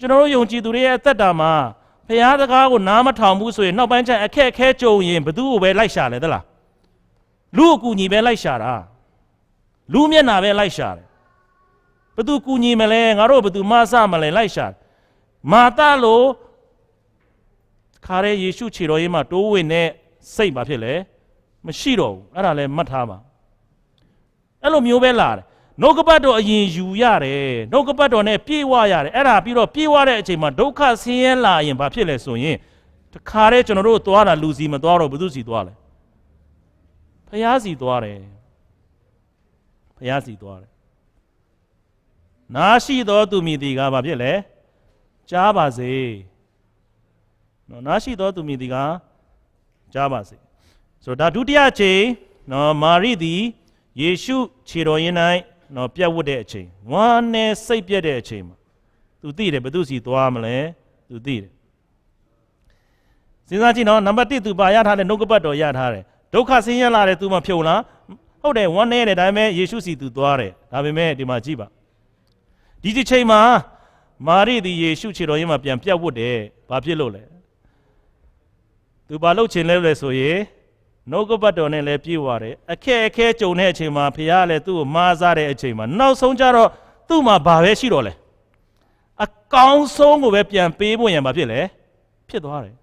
ကျွန်တော်တို့ယုံကြည်သူတွေရဲ့အသက်တာမှာဖရာသကားကိုနားမထောင်ဘူးဆိုရင် နောက်ပိုင်းကျအခက်အခဲကြုံရင်ဘသူ့ကိုပဲလိုက်ရှာလဲသလားလူအကူညီပဲလိုက်ရှာတာလူမျက်နာပဲလိုက်ရှာတယ်ဘသူကူညီမလဲငါတို့ဘသူမဆမလဲလိုက်ရှာမာတလိုခါရဲယေရှုခြေတော်ရေးမှာတိုးဝင်တဲ့စိတ်ပါဖြစ်လေမရှိတော့ဘူးအဲ့ဒါလည်းမှတ်ထားပါအဲ့လိုမျိုးပဲလာတယ်နှုတ်ကပတ်တော်အရင်ယူရတယ်နှုတ်ကပတ်တော်နဲ့ပြေးဝရတယ်အဲ့ဒါပြီးတော့ပြေးဝတဲ့အချိန်မှာဒုက္ခဆင်းရဲလာရင်ဘာဖြစ်လဲဆိုရင်တခါတည်းကျွန်တော်တို့သွားတာလူစီမသွားတော့ဘုသူစီသွားလဲဖျားစီသွားတယ်ဖျားစီသွားတယ်နားရှိသောသူမိသည်ကဘာဖြစ်လဲကြားပါစေနော်နားရှိသောသူမိသည်ကကြားပါစေဆိုတော့ဒါဒုတိယချိန်နော်မာရိသည်ယေရှုခြေတော်ရင်း၌နော်ပြတ်ဝတ်တဲ့အချိန်ဝမ်းနဲ့စိတ်ပြတ်တဲ့အချိန်မှာသူသိတယ်ဘသူစီသွားမလဲသူသိတယ်စဉ်းစားကြည့်နော်နံပါတ်1သူပါရထားတဲ့နှုတ်ကပတ်တော်ရထားတယ်ဒုက္ခဆင်းရဲလာတယ်သူမဖြုံလားဟုတ်တယ်ဝမ်းနဲ့တယ်ဒါပေမဲ့ယေရှုစီသူသွားတယ်ဒါပေမဲ့ဒီမှာကြည့်ပါဒီတစ်ချိန်မှာ မာရိသည်ယေရှုခြေတော်ရင်းမှာပြန်ပြတ်ဝတ်တယ်ဘာဖြစ်လို့လဲသူဘာလုပ်ချင်လဲလဲဆိုရင်နှုတ်ကပတ်တော်နဲ့လည်းပြေးသွားတယ်အခက်အခဲကြုံတဲ့အချိန်မှာဖခင်ကလည်းသူ့ကိုမားစားတဲ့အချိန်မှာနောက်ဆုံးကျတော့သူ့မှာဘာပဲရှိတော့လဲအကောင်းဆုံးကိုပဲပြန်ပေးဖို့ရန်ဘာဖြစ်လဲဖြစ်သွားတယ်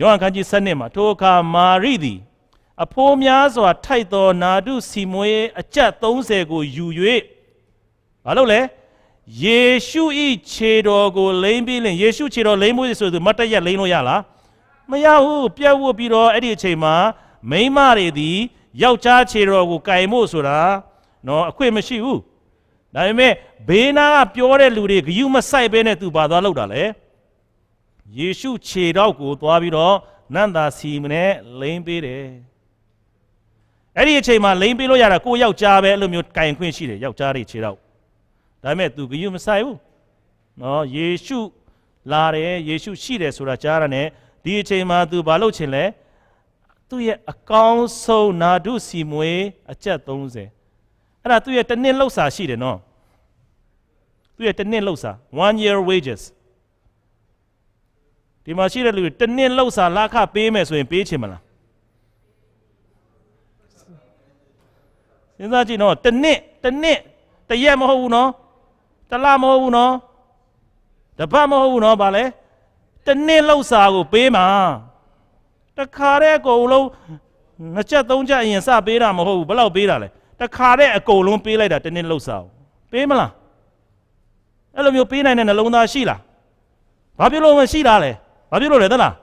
ယောဟန်ခန်းကြီး7နှစ်မှာ ထိုအခါမာရိသည်အဖိုးများစွာထိုက်သောနာတုစီမွေးအကျပ်30ကိုယူ၍ဘာလို့လဲယေရှုဤခြေတော်ကိုလိမ့်ပြီးလင်ယေရှုခြေတော်လိမ့်မှုဆိုသူမတ်တရက်လိမ့်လို့ရလားမရဘူးပြတ်ဝတ်ပြီးတော့အဲ့ဒီအချိန်မှာမိန်းမတွေသည်ယောက်ျားခြေတော်ကိုကင်ဖို့ဆိုတာနော်အခွင့်မရှိဘူးဒါပေမဲ့ဘေးနာကပြောတဲ့လူတွေဂယုမဆိုင်ပဲနဲ့သူဘာသွားလောက်တာလဲယေရှုခြေတော်ကိုသွားပြီးတော့နန္တာစီမနဲ့လိမ့်ပေးတယ်အဲ့ဒီအချိန်မှာလိမ့်ပေးလို့ရတာကိုယောက်ျားပဲအဲ့လိုမျိုးကင်ခွင့်ရှိတယ်ယောက်ျားတွေခြေတော်ဒါပေမဲ့သူဂယုမဆိုင်ဘူးနော်ယေရှုလာတယ်ယေရှုရှိတယ်ဆိုတာကြားရတဲ့ဒီအချိန်မှာသူဘာလုပ်ချင်လဲသူ့ရဲ့အကောင်းဆုံးနာဒုစီမွေအကျက်30အဲ့ဒါသူ့ရဲ့တနစ်လောက်စာရှိတယ်နော်သူ့ရဲ့တနစ်လောက်စာ one year wages ဒီမှာရှိတဲ့လူတနစ်လောက်စာလခပေးမယ်ဆိုရင်ပေးချင်မလားစဉ်းစားကြည့်နော်တနစ်တနစ်တရက်မဟုတ်ဘူးနော်တလမဟုတ်ဘူးနော်တပတ်မဟုတ်ဘူးနော်ဗာလဲတနေ့လောက်စာကိုပေးမှာတခါတဲ့အကုန်လုံးနှစ်ချက်သုံးချက်အရင်စပေးတာမဟုတ်ဘူးဘယ်လောက်ပေးတာလဲတခါတဲ့အကုန်လုံးပေးလိုက်တာတနေ့လောက်စာကိုပေးမလားအဲ့လိုမျိုးပေးနိုင်တဲ့နှလုံးသားရှိလားဘာဖြစ်လို့မရှိတာလဲဘာဖြစ်လို့လဲသလား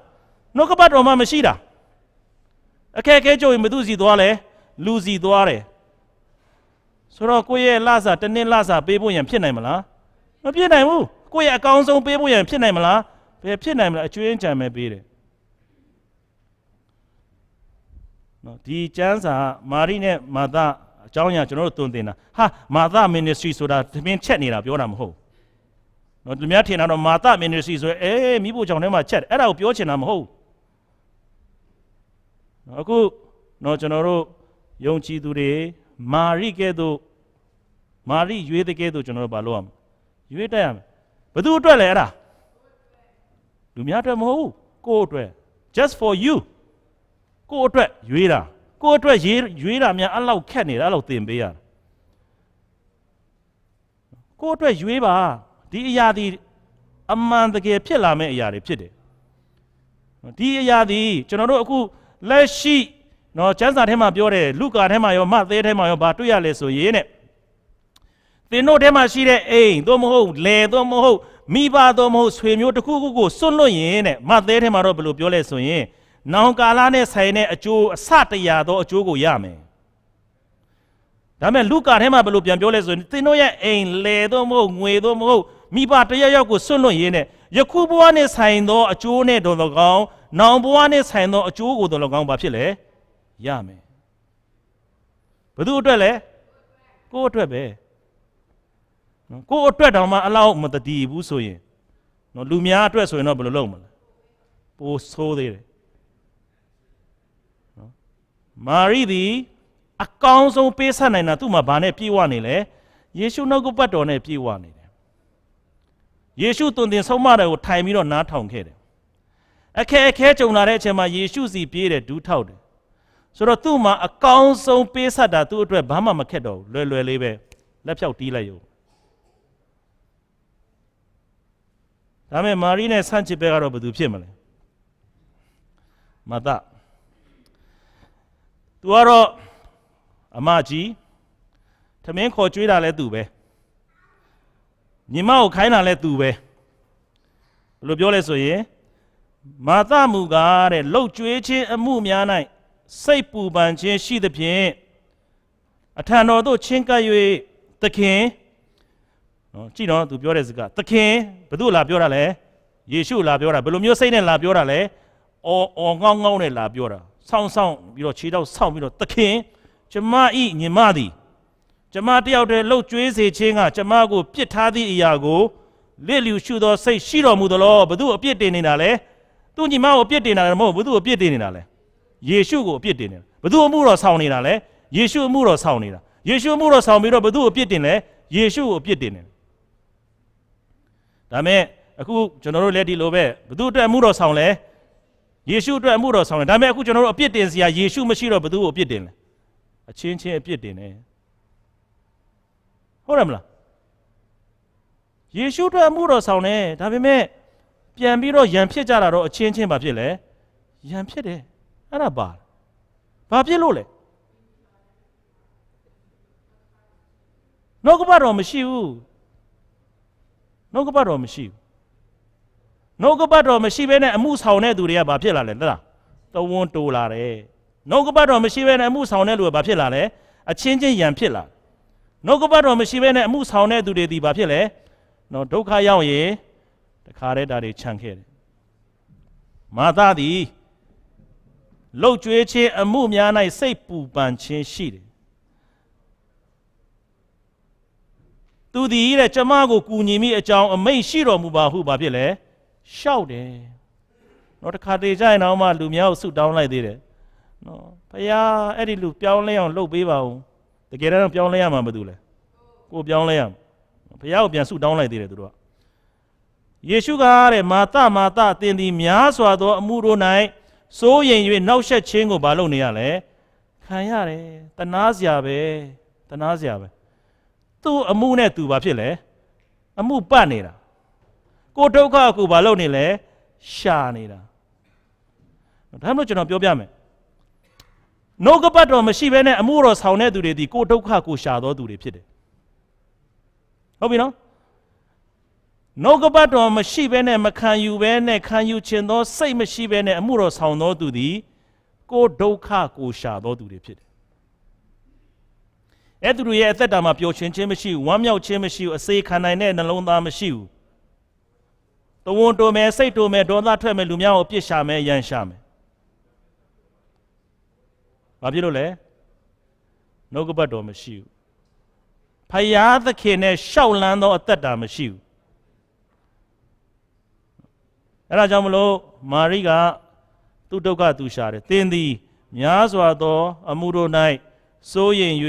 နှုတ်ကပတ်တော်မှမရှိတာအခက်အခဲကြုံရင်ဘသူစီသွားလဲလူစီသွားတယ်ဆိုတော့ကိုယ့်ရဲ့လစာတစ်နှစ်လစာပေးဖို့ရန်ဖြစ်နိုင်မလားမဖြစ်နိုင်ဘူးကိုယ့်ရဲ့အကောင်းဆုံးပေးဖို့ရန်ဖြစ်နိုင်မလားဘယ်ဖြစ်နိုင်မလားအကျွင်းချံပဲပေးတယ်နော်ဒီကျမ်းစာ မာရိနဲ့မာသအကြောင်းအရာကျွန်တော်တို့သွန်သင်တာဟာမာသ ministry ဆိုတာသမင်းချက်နေတာပြောတာမဟုတ်နော်သူများထင်တာတော့မာသ ministry ဆိုရဲအဲမိဖို့ကြောင့်ထဲမှာချက်အဲ့ဒါကိုပြောချင်တာမဟုတ်နော်အခုနော်ကျွန်တော်တို့ယုံကြည်သူတွေမာရိကဲ့သို့မာရိရွေးတဲ့ကဲ့သို့ကျွန်တော်တို့ဘာလုပ်ရမလဲရွေးတက်ရမယ်ဘသူအတွက်လဲအဲ့ဒါလူများအတွက်မဟုတ်ဘူးကိုယ့်အတွက် just for you ကိုယ့်အတွက်ရွေးတာကိုယ့်အတွက်ရွေးတာများအဲ့လောက်ခက်နေတာအဲ့လောက်သင်ပေးရတာကိုယ့်အတွက်ရွေးပါဒီအရာဒီအမှန်တကယ်ဖြစ်လာမယ့်အရာတွေဖြစ်တယ်ဒီအရာဒီကျွန်တော်တို့အခုလက်ရှိနော်ကျမ်းစာထဲမှာပြောတယ်လူကာထဲမှာရောမသဲထဲမှာရောဘာတွေ့ရလဲဆိုရင်တဲ့သင်တို့ထဲမှာရှိတဲ့အိမ်သို့မဟုတ်လယ်သို့မဟုတ်မိဘသို့မဟုတ်ဆွေမျိုးတစ်ခုခုကိုစွန့်လွတ်ရင်တဲ့မသဲထဲမှာတော့ဘယ်လိုပြောလဲဆိုရင်နောင်ကာလနဲ့ဆိုင်တဲ့အကျိုးအစတရားသောအကျိုးကိုရမယ်ဒါမဲ့လူကာထဲမှာဘယ်လိုပြန်ပြောလဲဆိုရင်သင်တို့ရဲ့အိမ်လယ်သို့မဟုတ်ငွေသို့မဟုတ်မိဘတရရောက်ကိုစွန့်လွတ်ရင်းနဲ့ယခုဘဝနဲ့ဆိုင်သောအကျိုးနဲ့တော်တော်ကောင်းနောင်ဘဝနဲ့ဆိုင်သောအကျိုးကိုတော်တော်ကောင်းဘာဖြစ်လဲရမယ်ဘသူအတွက်လဲကိုယ့်အတွက်ပဲနော်ကိုယ့်အတွက်တောင်မှအလောက်မတည်ဘူးဆိုရင်နော်လူများအတွက်ဆိုရင်တော့ဘယ်လိုလုပ်မလဲပိုဆိုးသေးတယ်နော်မာရီသည်အကောင်းဆုံးပေးဆက်နိုင်တာသူ့မှာဘာနဲ့ပြည့်ဝနေလဲယေရှုနှုတ်ကပတ်တော်နဲ့ပြည့်ဝနေတယ်ယေရှုသွန်သင်ဆုံးမတော်ကိုထိုင်ပြီးတော့နားထောင်ခဲ့တယ်အခက်အခဲကြုံလာတဲ့အချိန်မှာယေရှုစီပြေးတယ်ဒူးထောက်တယ်ဆိုတော့သူ့မှာအကောင်းဆုံးပေးဆက်တာသူ့အတွက်ဘာမှမခက်တော့ဘူးလွယ်လွယ်လေးပဲလက်ဖြောက်တီးလိုက်ရုံဒါမဲ့မာရီနဲ့ဆန့်ချစ်ဘဲကတော့ဘယ်သူဖြစ်မလဲမသသူကတော့အမကြီးထမင်းခေါ်ကြွေးတာလဲသူပဲညီမကိုခိုင်းတာလဲသူပဲဘယ်လိုပြောလဲဆိုရင်မာသမူကားတဲ့လှုပ်ကြွေးခြင်းအမှုများ၌စိတ်ပူပန်ခြင်းရှိသဖြင့်အထံတော်သို့ချင်းကပ်၍သခင်နော်ကြည့်နော်သူပြောတဲ့စကားသခင်ဘု து လာပြောတာလဲယေရှုလာပြောတာဘယ်လိုမျိုးစိတ်နဲ့လာပြောတာလဲအော်အော်ငေါင်းငေါင်းနဲ့လာပြောတာဆောင်းဆောင်းပြီးတော့ခြေတော့ဆောင်းပြီးတော့သခင်ကျမဤညီမသည်ကျမတယောက်တည်းလှုပ်ကြွေးစေခြင်းကကျမကိုပြစ်ထားသည့်အရာကိုလစ်လျူရှုသောစိတ်ရှိတော်မူသလိုဘု து အပြစ်တင်နေတာလဲသူညီမကိုအပြစ်တင်တာလည်းမဟုတ်ဘု து အပြစ်တင်နေတာလဲယေရှုကိုအပြစ်တင်တယ်ဘသူအမှုတော်ဆောင်နေတာလဲယေရှုအမှုတော်ဆောင်နေတာယေရှုအမှုတော်ဆောင်ပြီးတော့ဘသူ့အပြစ်တင်လဲယေရှုကိုအပြစ်တင်တယ်ဒါမဲ့အခုကျွန်တော်တို့လည်းဒီလိုပဲဘသူအတွက်အမှုတော်ဆောင်လဲယေရှုအတွက်အမှုတော်ဆောင်တယ်ဒါပေမဲ့အခုကျွန်တော်တို့အပြစ်တင်စရာယေရှုမရှိတော့ဘသူ့ကိုအပြစ်တင်လဲအချင်းချင်းအပြစ်တင်တယ်ဟုတ်ရမလားယေရှုအတွက်အမှုတော်ဆောင်တယ်ဒါပေမဲ့ပြန်ပြီးတော့ယံဖြစ်ကြတာတော့အချင်းချင်းဘာဖြစ်လဲယံဖြစ်တယ်အဲ့ဒါပါဘာဖြစ်လို့လဲနှုတ်ကပတော်မရှိဘူးနှုတ်ကပတော်မရှိဘူးနှုတ်ကပတော်မရှိဘဲနဲ့အမှုဆောင်တဲ့သူတွေကဘာဖြစ်လာလဲလားတဝန်းတိုးလာတယ်နှုတ်ကပတော်မရှိဘဲနဲ့အမှုဆောင်တဲ့လူကဘာဖြစ်လာလဲအချင်းချင်းယံဖြစ်လာနှုတ်ကပတော်မရှိဘဲနဲ့အမှုဆောင်တဲ့သူတွေဒီဘာဖြစ်လဲနော်ဒုက္ခရောက်ရင်တခါတည်းဒါတွေခြံခဲ့တယ်မာသသည်လှုပ်ကြွေးခြင်းအမှုများ၌စိတ်ပူပန်ခြင်းရှိတယ်သူသည်တဲ့ကျမကိုကူညီမိအကြောင်းအမိန့်ရှိတော်မူပါဟုဘာဖြစ်လဲရှောက်တယ်နောက်တစ်ခါတေကြရင်တော့မှလူများကိုဆုတောင်းလိုက်သေးတယ်နော်ဖယားအဲ့ဒီလူပြောင်းလဲအောင်လှုပ်ပေးပါဦးတကယ်တော့ပြောင်းလဲရမှာမသူလဲကိုပြောင်းလဲရဖယားကိုပြန်ဆုတောင်းလိုက်သေးတယ်သူတို့ကယေရှုကတဲ့မာသမာသသင်သည်များစွာသောအမှုတို့၌စိုးရင်၍နောက်ဆက်ခြင်းကိုမလုပ်နေရလဲခံရတယ်တနာစရာပဲတနာစရာပဲသူ့အမှုနဲ့သူဘာဖြစ်လဲအမှုပတ်နေတာကိုဒုက္ခကိုဘာလုပ်နေလဲရှာနေတာဒါမှမဟုတ်ကျွန်တော်ပြောပြမယ်နှုတ်ကပတ်တော်မရှိဘဲနဲ့အမှုတော်ဆောင်တဲ့သူတွေဒီကိုဒုက္ခကိုရှာတော်သူတွေဖြစ်တယ်ဟုတ်ပြီနော်နှုတ်ကပတ်တော်မရှိဘဲနဲ့မခံယူဘဲနဲ့ခံယူခြင်းသောစိတ်မရှိဘဲနဲ့အမှုတော်ဆောင်သောသူသည်ကိုဒုက္ခကိုရှာသောသူတွေဖြစ်တယ်။အဲ့သူတို့ရဲ့အသက်တာမှာပျော်ရွှင်ခြင်းမရှိဘူးဝမ်းမြောက်ခြင်းမရှိဘူးအစေခံနိုင်တဲ့နှလုံးသားမရှိဘူး။တဝန်တုံမယ်စိတ်တုံမယ်ဒေါသထွက်မယ်လူများကိုအပြစ်ရှာမယ်ရန်ရှာမယ်။ဘာဖြစ်လို့လဲ။နှုတ်ကပတ်တော်မရှိဘူး။ဖယားသခင်နဲ့ရှောက်လန်းသောအသက်တာမရှိဘူး။အဲ့ဒါကြောင့်မလို့မာရိကသူ့ဒုက္ခသူရှာတယ်သင်သည် များစွာသောအမှုတို့၌စိုးရင်၍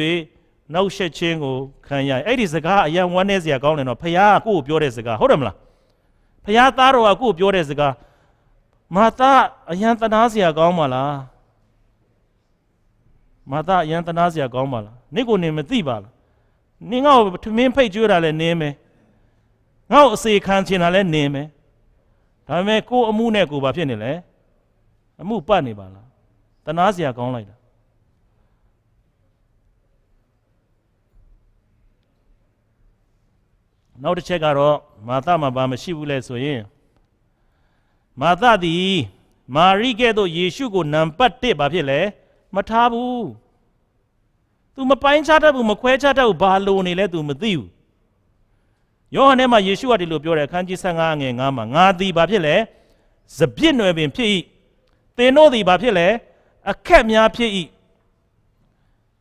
နောက်ဆက်ခြင်းကိုခံရအဲ့ဒီစကားအယံဝမ်းနေစရာကောင်းတယ်နော်ဖခင်ကို့ပြောတဲ့စကားဟုတ်တယ်မလားဖခင်သားတော်ကကို့ပြောတဲ့စကားမာတာအယံတနာစရာကောင်းပါလားမာတာအယံတနာစရာကောင်းပါလားနေ့ကိုနေမသိပါလားနင်ငါ့ကိုထမင်းဖိတ်ကြွတာလဲနင်းမယ်ငါ့ကိုအစေခံချင်တာလဲနင်းမယ်ဒါပေမဲ့ကိုယ်အမှုနဲ့ကိုယ်ဘာဖြစ်နေလဲအမှုပတ်နေပါလားတနာစရာကောင်းလိုက်တာနောက်တစ်ချက်ကတော့မာသမှာဘာမရှိဘူးလဲဆိုရင်မာသသည်မာရိကဲ့သို့ယေရှုကိုနံပါတ်1ဘာဖြစ်လဲမထားဘူး तू မပိုင်းခြားတတ်ဘူးမခွဲခြားတတ်ဘူးဘာလိုနေလဲ तू မသိဘူးယောဟန်ထဲမှာယေရှုကဒီလိုပြောတယ်အခန်းကြီး15အငယ်9မှာငါသည်ဘာဖြစ်လဲစပြစ်နွယ်ပင်ဖြစ်၏သင်တို့သည်ဘာဖြစ်လဲအခက်များဖြစ်၏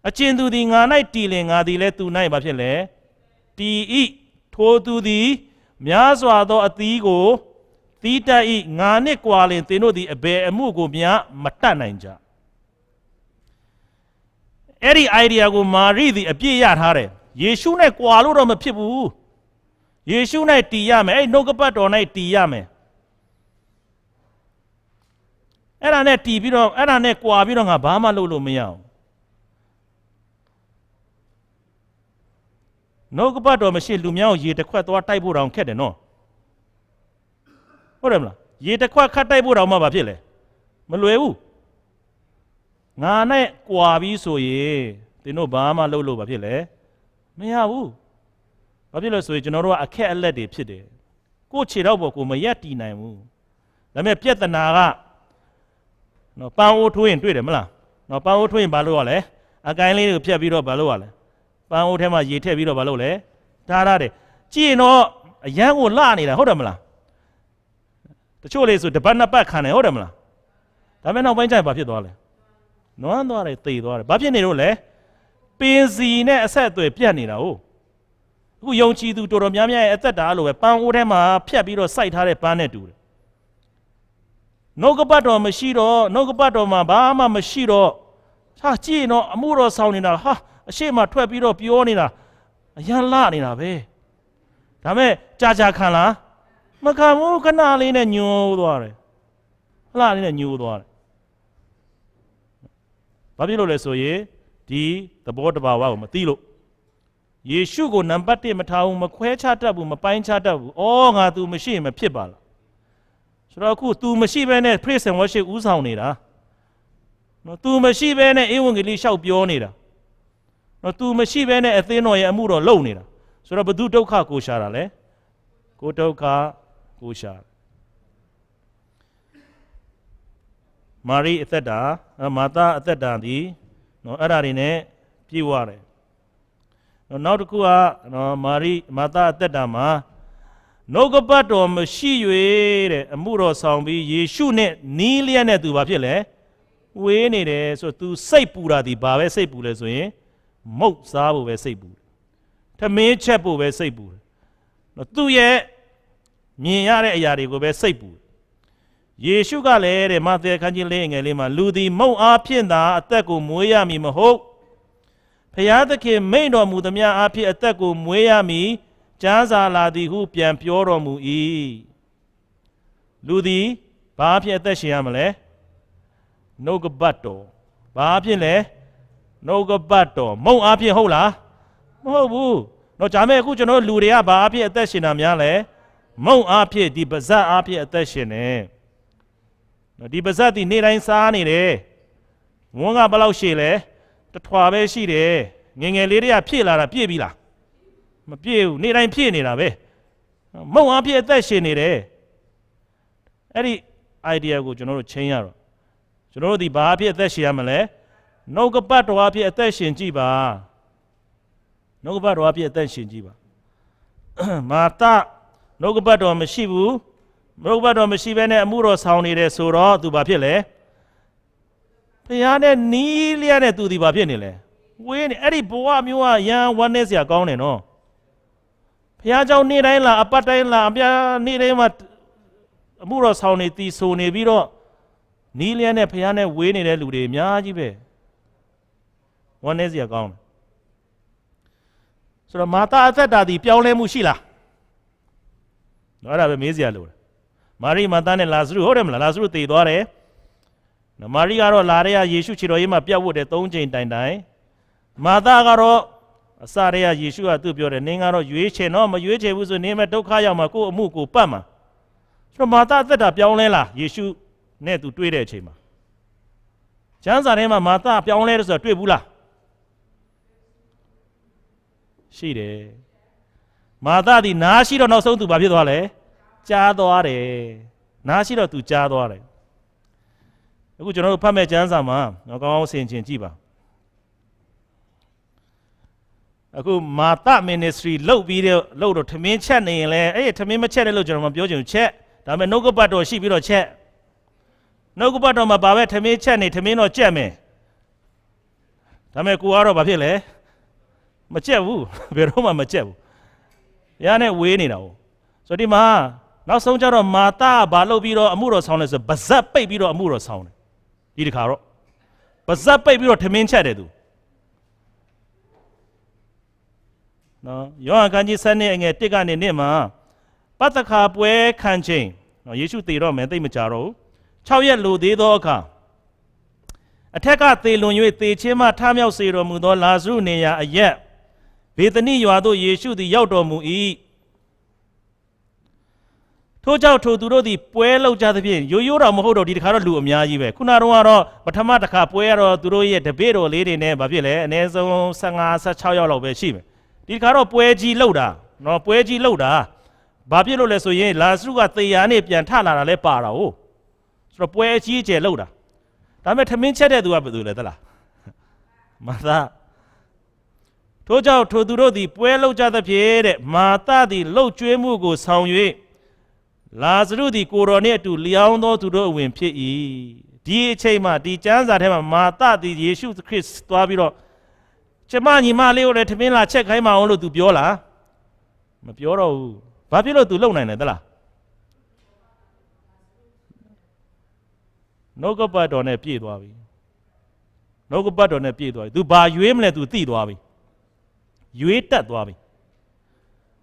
အကျဉ်သူသည်ငါ၌တည်လင်ငါသည်လည်းသူ၌ဘာဖြစ်လဲတည်၏ထိုသူသည်များစွာသောအသီးကိုတီးတတ်၏ငါနှစ်กว่าလင်သင်တို့သည်အဘယ်အမှုကိုမျှမတတ်နိုင်ကြအဲ့ဒီ idea ကိုမာရီသည်အပြည့်ရထားတယ်ယေရှုနဲ့ကြွာလို့တော့မဖြစ်ဘူးယေရှု၌တည်ရမယ်အဲ့နှုတ်ကပတ်တော်၌တည်ရမယ်အဲ့ဒါနဲ့တည်ပြီးတော့အဲ့ဒါနဲ့ကြွာပြီးတော့ငါဘာမှလုပ်လို့မရအောင်နှုတ်ကပတ်တော်မရှိလူများကိုရေတစ်ခွက်သွားတိုက်ဖို့တောင်ခက်တယ်နော်ဟုတ်တယ်မလားရေတစ်ခွက်ခတ်တိုက်ဖို့တောင်မှဘာဖြစ်လဲမလွယ်ဘူးငါနဲ့ကြွာပြီးဆိုရင်သင်တို့ဘာမှလုပ်လို့ဘာဖြစ်လဲမရဘူး။ဘာဖြစ်လို့ဆိုရင်ကျွန်တော်တို့ကအခက်အလက်တွေဖြစ်တယ်။ကိုယ်ခြေတော့ပေါ်ကိုမရက်တည်နိုင်ဘူး။ဒါပေမဲ့ပြဿနာကနော်ပန်းအိုးထိုးရင်တွေ့တယ်မလား။နော်ပန်းအိုးထိုးရင်ဘာလုပ်ရလဲ။အကိုင်းလေးကိုဖြတ်ပြီးတော့ဘာလုပ်ရလဲ။ပန်းအိုးထဲမှာရေထည့်ပြီးတော့ဘာလုပ်လဲ။ထားရတယ်။ကြည့်ရင်တော့အရန်ကိုလှနေတာဟုတ်တယ်မလား။တချို့လေဆိုတပတ်နှစ်ပတ်ခံတယ်ဟုတ်တယ်မလား။ဒါပေမဲ့နောက်ပိုင်းကျရင်ဘာဖြစ်သွားလဲ။နွမ်းသွားတယ်သေသွားတယ်။ဘာဖြစ်နေတော့လဲ။ပင်စီနဲ့အဆက်အသွယ်ပြတ်နေတာဟုတ်အခုယုံကြည်သူတော်တော်များများရဲ့အသက်တာလို့ပဲပန်းအိုးထဲမှာဖြတ်ပြီးတော့စိုက်ထားတဲ့ပန်းနဲ့တူတယ်နှုတ်ကပတ်တော်မရှိတော့နှုတ်ကပတ်တော်မှာဘာမှမရှိတော့ဟာကြည့်နော်အမှုတော်ဆောင်နေတာဟာအရှိမထွက်ပြီးတော့ပြောနေတာအရန်လာနေတာပဲဒါမဲ့ကြာကြာခံလားမခံဘူးခဏလေးနဲ့ညှိုးသွားတယ်ဟလာလေးနဲ့ညှိုးသွားတယ်ဘာဖြစ်လို့လဲဆိုရင်ဒီသဘောတဘာဝကိုမသိလို့ယေရှုကိုနံပါတ်1မထားဘူးမခွဲခြားတတ်ဘူးမပိုင်းခြားတတ်ဘူး။အော်ငါ तू မရှိရင်မဖြစ်ပါလား။ဆိုတော့အခု तू မရှိဘဲနဲ့ praise and worship ဥဆောင်နေတာ။နော် तू မရှိဘဲနဲ့အေဝံဂေလိလျှောက်ပြောနေတာ။နော် तू မရှိဘဲနဲ့အသင်းတော်ရဲ့အမှုတော်လုပ်နေတာ။ဆိုတော့ဘု து ဒုက္ခကိုရှာတာလဲ။ကိုဒုက္ခကိုရှာ။မာရိအသက်တာမာသာအသက်တာဒီနော်အဲ့ဒါတွေနဲ့ပြည့်ဝတယ်နောက်တစ်ခုကနော်မာရိမာတာအသက်တာမှာနှုတ်ကပတ်တော်မရှိ၍တဲ့အမှုတော်ဆောင်ပြီးယေရှုနဲ့နီးလျက်နဲ့သူဘာဖြစ်လဲဝေးနေတယ်ဆိုသူစိတ်ပူတာဒီဘာပဲစိတ်ပူလဲဆိုရင်မုတ်စားဖို့ပဲစိတ်ပူတယ်။ထမင်းချက်ဖို့ပဲစိတ်ပူတယ်။သူ့ရဲ့မြင်ရတဲ့အရာတွေကိုပဲစိတ်ပူတယ်။ယေရှုကလည်းတဲ့မာသဲခန်းကြီးလေးငယ်လေးမှာလူသည်မုတ်အားဖြင့်သာအသက်ကိုမွေးရမည်မဟုတ်။ဖျားသခင်မိန်တော်မူသမျှအဖြစ်အသက်ကိုမွေးရမည်ကြားစာလာသည်ဟုပြန်ပြောတော်မူ၏လူသည်ဘာအဖြစ်အသက်ရှင်ရမလဲနှုတ်ကပတ်တော်ဘာအဖြစ်လဲနှုတ်ကပတ်တော်မုံအဖြစ်ဟုတ်လားမဟုတ်ဘူးတော့ဒါမဲ့အခုကျွန်တော်လူတွေကဘာအဖြစ်အသက်ရှင်တာများလဲမုံအဖြစ်ဒီပါဇက်အဖြစ်အသက်ရှင်နေဒီပါဇက်ဒီနေ့တိုင်းစားနေတယ်ဝန်းကဘယ်လောက်ရှည်လဲတထွာပဲရှိတယ်ငငယ်လေးတွေကဖြည့်လာတာပြည့်ပြီလားမပြည့်ဘူးနေ့တိုင်းဖြည့်နေတာပဲမုံအားဖြည့်အသက်ရှင်နေတယ်အဲ့ဒီ idea ကိုကျွန်တော်တို့ချင်းရတော့ကျွန်တော်တို့ဒီဘာအဖြစ်အသက်ရှင်ရမလဲနှုတ်ကပတ်တော်အဖြစ်အသက်ရှင်ကြည့်ပါနှုတ်ကပတ်တော်အဖြစ်အသက်ရှင်ကြည့်ပါမာတာနှုတ်ကပတ်တော်မရှိဘူးနှုတ်ကပတ်တော်မရှိဘဲနဲ့အမှုတော်ဆောင်နေတယ်ဆိုတော့သူဘာဖြစ်လဲဖះနဲ့နီးလျက်နဲ့သူဒီဘာဖြစ်နေလဲဝေးနေအဲ့ဒီဘဝမျိုးကရန်ဝမ်းနေစရာကောင်းတယ်နော်ဖះเจ้าနေ့တိုင်းလာအပတ်တိုင်းလာအပြာနေ့တိုင်းမှာအမှုတော်ဆောင်နေတီဆိုနေပြီးတော့နီးလျက်နဲ့ဖះနဲ့ဝေးနေတဲ့လူတွေအများကြီးပဲဝမ်းနေစရာကောင်းတယ်ဆိုတော့မာတာအသက်တာဒီပြောင်းလဲမှုရှိလားနော်အဲ့ဒါပဲမေးစရာလိုတယ်မာရိမာတာနဲ့လာဇရုဟုတ်တယ်မလားလာဇရုတည်သွားတယ်နမရီကတော့လာတဲ့ကယေရှုခြေတော်ရေးမှာပြတ်ဝတ်တယ်၃ချိန်တိုင်တိုင်မာသကတော့အစတဲ့ကယေရှုကသူ့ပြောတယ်နင်းကတော့ရွေးချယ်တော့မရွေးချယ်ဘူးဆိုနင်းမဲ့ဒုက္ခရောက်မှာကိုယ့်အမှုကိုပတ်မှာဆိုတော့မာသအသက်တာပြောင်းလဲလားယေရှုနဲ့သူတွေ့တဲ့အချိန်မှာကျမ်းစာထဲမှာမာသပြောင်းလဲတယ်ဆိုတော့တွေ့ဘူးလားရှိတယ်မာသဒီနားရှိတော့နောက်ဆုံးသူဘာဖြစ်သွားလဲကြားသွားတယ်နားရှိတော့သူကြားသွားတယ်အခုကျွန်တော်တို့ဖတ်မဲ့ကျမ်းစာမှာနော်ကောင်းကောင်းဆင်ခြင်ကြည့်ပါအခုမာတ ministry လောက်ပြီးတော့လောက်တော့ထမင်းချက်နေရင်လဲအဲ့ထမင်းမချက်တယ်လို့ကျွန်တော်မပြောချင်ဘူးချက်ဒါပေမဲ့နှုတ်ကပတ်တော်ရှိပြီးတော့ချက်နှုတ်ကပတ်တော်မှာပါပဲထမင်းချက်နေထမင်းတော့ကြက်မယ်ဒါပေမဲ့ကိုကတော့ဘာဖြစ်လဲမကြက်ဘူးဘယ်တော့မှမကြက်ဘူးရနဲ့ဝေးနေတာ哦ဆိုတော့ဒီမှာနောက်ဆုံးကျတော့မာတာဘာလုပ်ပြီးတော့အမှုတော်ဆောင်လဲဆိုဗဇက်ပိတ်ပြီးတော့အမှုတော်ဆောင်တယ်ဒီတခါတော့ပါဇက်ပိတ်ပြီးတော့ထမင်းချက်တယ်သူနော်ယောဟန်ကန်ကြီးဆက်နေအငယ်တစ်ကနေနှစ်မှာပတ်သက်ခါပွဲခံချိန်နော်ယေရှုသေတော့မယ်သိမကြတော့ဘူး6ရက်လိုသေးသောအခါအထက်ကသေလွန်၍သေခြင်းမှထမြောက်စေတော်မူသော လာဇရုနေရာအရက်ဘေသနိရွာသို့ယေရှုသည်ရောက်တော်မူ၏ထို့ကြောင့်ထိုသူတို့သည်ပွဲလောက်ကြသဖြင့်ရိုးရိုးတော်မဟုတ်တော့ဒီတခါတော့လူအများကြီးပဲခုနတော့ကတော့ပထမတစ်ခါပွဲကတော့သူတို့ရဲ့တပည့်တော်လေးတွေနဲ့ဘာဖြစ်လဲအနည်းဆုံး15 16ယောက်လောက်ပဲရှိမယ်ဒီတခါတော့ပွဲကြီးလောက်တာနော်ပွဲကြီးလောက်တာဘာဖြစ်လို့လဲဆိုရင် လာစရုကသေယာနဲ့ပြန်ထလာတာလဲပါတာ哦ဆိုတော့ပွဲကြီးကျယ်လောက်တာဒါပေမဲ့ထမင်းချက်တဲ့သူကဘယ်သူလဲသလားမာသာထို့ကြောင့်ထိုသူတို့သည်ပွဲလောက်ကြသဖြင့်တဲ့မာသသည်လှုပ်ကြွေးမှုကိုဆောင်၍လာဇရုသည်ကိုတော်နှင့်အတူလျောင်းသောသူတို့အဝင်ဖြစ်၏ဒီအချိန်မှာဒီကျမ်းစာထဲမှာမာသသည်ယေရှုခရစ်သွားပြီးတော့ကျမညီမလေးကိုလည်းထမင်းလာချက်ခိုင်းမအောင်လို့သူပြောလားမပြောတော့ဘူးဘာဖြစ်လို့သူလုံနိုင်တယ်သလားနှုတ်ကပတ်တော်နဲ့ပြည့်သွားပြီနှုတ်ကပတ်တော်နဲ့ပြည့်သွားပြီ तू ဘာရွေးမလဲ तू သိသွားပြီရွေးတက်သွားပြီ